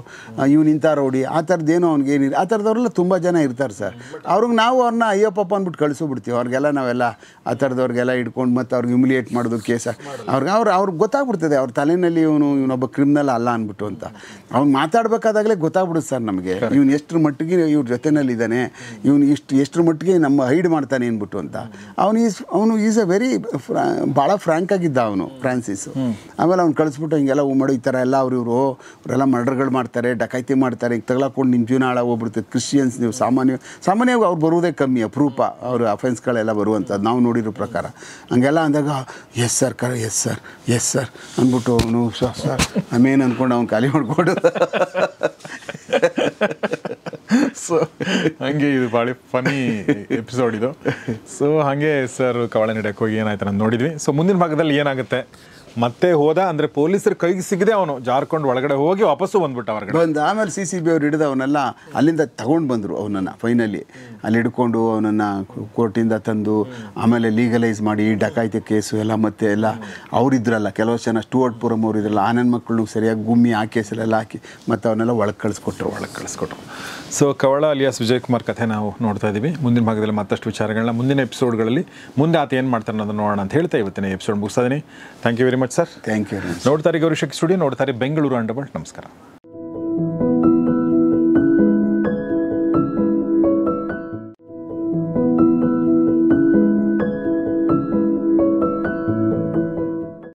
ಇವನು ಇಂಥ ರೌಡಿ ಆ ಥರದ್ದೇನು ಅವ್ನಿಗೇನಿಲ್ಲ ಆ ಥರದವರೆಲ್ಲ ತುಂಬ ಜನ ಇರ್ತಾರೆ ಸರ್ ಅವ್ರಿಗೆ ನಾವು ಅವ್ರನ್ನ ಅಯ್ಯಪ್ಪ ಅಂದ್ಬಿಟ್ಟು ಬಿಡ್ತೀವಿ ಅವ್ರಿಗೆಲ್ಲ ನಾವೆಲ್ಲ ಆ ಥರದವ್ರಿಗೆಲ್ಲ ಹಿಡ್ಕೊಂಡು ಮತ್ತು ಅವ್ರಿಗೆ ಹ್ಯುಮಿಲಿಯೇಟ್ ಮಾಡೋದು ಕೇಸ ಅವ್ರಿಗೆ ಅವ್ರು ಅವ್ರಿಗೆ ಗೊತ್ತಾಗ್ಬಿಡ್ತದೆ ಅವ್ರ ತಲೆನಲ್ಲಿ ಇವನು ಇವನೊಬ್ಬ ಕ್ರಿಮಿನಲ್ ಅಲ್ಲ ಅಂದ್ಬಿಟ್ಟು ಅಂತ ಅವ್ನು ಮಾತಾಡ್ಬೇಕಾದಾಗಲೇ ಗೊತ್ತಾಗ್ಬಿಡುತ್ತೆ ಸರ್ ನಮಗೆ ಇವನು ಎಷ್ಟು ಮಟ್ಟಿಗೆ ಇವ್ರ ಜೊತೆನಲ್ಲಿದ್ದಾನೆ ಇವನು ಇಷ್ಟು ಎಷ್ಟು ಮಟ್ಟಿಗೆ ನಮ್ಮ ಹೈಡ್ ಮಾಡ್ತಾನೆ ಅಂದ್ಬಿಟ್ಟು ಅಂತ ಅವನು ಈಸ್ ಅವನು ಈಸ್ ಅ ವೆರಿ ಭಾಳ ಫ್ರ್ಯಾಂಕ್ ಆಗಿದ್ದ ಅವನು ಫ್ರಾನ್ಸಿಸ್ ಆಮೇಲೆ ಅವ್ನು ಕಳಿಸ್ಬಿಟ್ಟು ಹಿಂಗೆಲ್ಲ ಮಾಡೋ ಈ ಥರ ಎಲ್ಲ ಅವ್ರು ಇವರು ಅವರೆಲ್ಲ ಮರ್ಡರ್ಗಳು ಮಾಡ್ತಾರೆ ಡಕೈತಿ ಮಾಡ್ತಾರೆ ಹಿಂಗೆ ತಗೊಳಕೊಂಡು ನಿಮ್ಮ ಜೀವನ ಹಾಳಾಗೋಗ್ಬಿಡ್ತದೆ ಕ್ರಿಶ್ಚಿಯನ್ಸ್ ನೀವು ಸಾಮಾನ್ಯ ಸಾಮಾನ್ಯವಾಗಿ ಅವ್ರು ಬರುವುದೇ ಕಮ್ಮಿ ಅಪರೂಪ ಅವರು ಅಫೆನ್ಸ್ಗಳೆಲ್ಲ ಬರುವಂಥದ್ದು ನಾವು ನೋಡಿರೋ ಪ್ರಕಾರ ಹಂಗೆಲ್ಲ ಅಂದಾಗ ಎಸ್ ಸರ್ ಕರ ಎಸ್ ಸರ್ ಎಸ್ ಸರ್ ಅಂದ್ಬಿಟ್ಟು ಅವನು ಸರ್ ಸರ್ ಆಮೇನು ಅಂದ್ಕೊಂಡು ಅವ್ನು ಖಾಲಿ ಮಾಡಿಕೊಡು ಸೊ ಹಂಗೆ ಇದು ಭಾಳ ಫನಿ ಎಪಿಸೋಡ್ ಇದು ಸೊ ಹಾಗೆ ಸರ್ ಕವಳೆ ನೀಡಕ್ಕೆ ಹೋಗಿ ಏನಾಯ್ತು ನಾನು ನೋಡಿದ್ವಿ ಸೊ ಮುಂದಿನ ಭಾಗದಲ್ಲಿ ಏನಾಗುತ್ತೆ ಮತ್ತೆ ಹೋದ ಅಂದ್ರೆ ಪೊಲೀಸರು ಕೈಗೆ ಸಿಗದೆ ಅವನು ಜಾರ್ಕೊಂಡು ಒಳಗಡೆ ಹೋಗಿ ವಾಪಸ್ಸು ಬಂದ್ಬಿಟ್ಟ ಹೊರಗಡೆ ಬಂದ ಆಮೇಲೆ ಸಿ ಸಿ ಬಿ ಅವ್ರು ಹಿಡಿದ ಅವನ್ನೆಲ್ಲ ಅಲ್ಲಿಂದ ತಗೊಂಡು ಬಂದರು ಅವನನ್ನು ಫೈನಲಿ ಅಲ್ಲಿ ಹಿಡ್ಕೊಂಡು ಅವನನ್ನು ಕೋರ್ಟಿಂದ ತಂದು ಆಮೇಲೆ ಲೀಗಲೈಸ್ ಮಾಡಿ ಡಕಾಯಿತಿ ಕೇಸು ಎಲ್ಲ ಮತ್ತೆ ಎಲ್ಲ ಅವರಿದ್ರಲ್ಲ ಕೆಲವು ಜನ ಸ್ಟುವರ್ಟ್ ಪುರಮ್ ಅವ್ರು ಇದ್ರಲ್ಲ ಆ ನನ್ನ ಸರಿಯಾಗಿ ಗುಮ್ಮಿ ಆ ಕೇಸಲ್ಲೆಲ್ಲ ಹಾಕಿ ಮತ್ತೆ ಅವನ್ನೆಲ್ಲ ಒಳಗೆ ಕಳಿಸ್ಕೊಟ್ರು ಒಳಗೆ ಕಳಿಸ್ಕೊಟ್ರು ಸೊ ಕವಳ ಅಲಿಯಾಸ್ ವಿಜಯ್ ಕುಮಾರ್ ಕಥೆ ನಾವು ನೋಡ್ತಾ ಇದ್ದೀವಿ ಮುಂದಿನ ಭಾಗದಲ್ಲಿ ಮತ್ತಷ್ಟು ವಿಚಾರಗಳನ್ನ ಮುಂದಿನ ಎಪಿಸೋಡ್ಗಳಲ್ಲಿ ಮುಂದೆ ಆತ ಏನು ಮಾಡ್ತಾನೆ ಅನ್ನೋದನ್ನು ನೋಡೋಣ ಅಂತ ಹೇಳ್ತಾ ಇವತ್ತಿನ ಎಪಿಸೋಡ್ ಮುಗಿಸ್ತಾ ಇದ್ದೀನಿ thank you very much much sir thank you ನೋಡ್ತಾರೆ ಗೌರಿಶಕ್ ಸ್ಟುಡಿಯೋ ನೋಡ್ತಾರೆ ಬೆಂಗಳೂರು ಅಂಡಬಲ್ ನಮಸ್ಕಾರ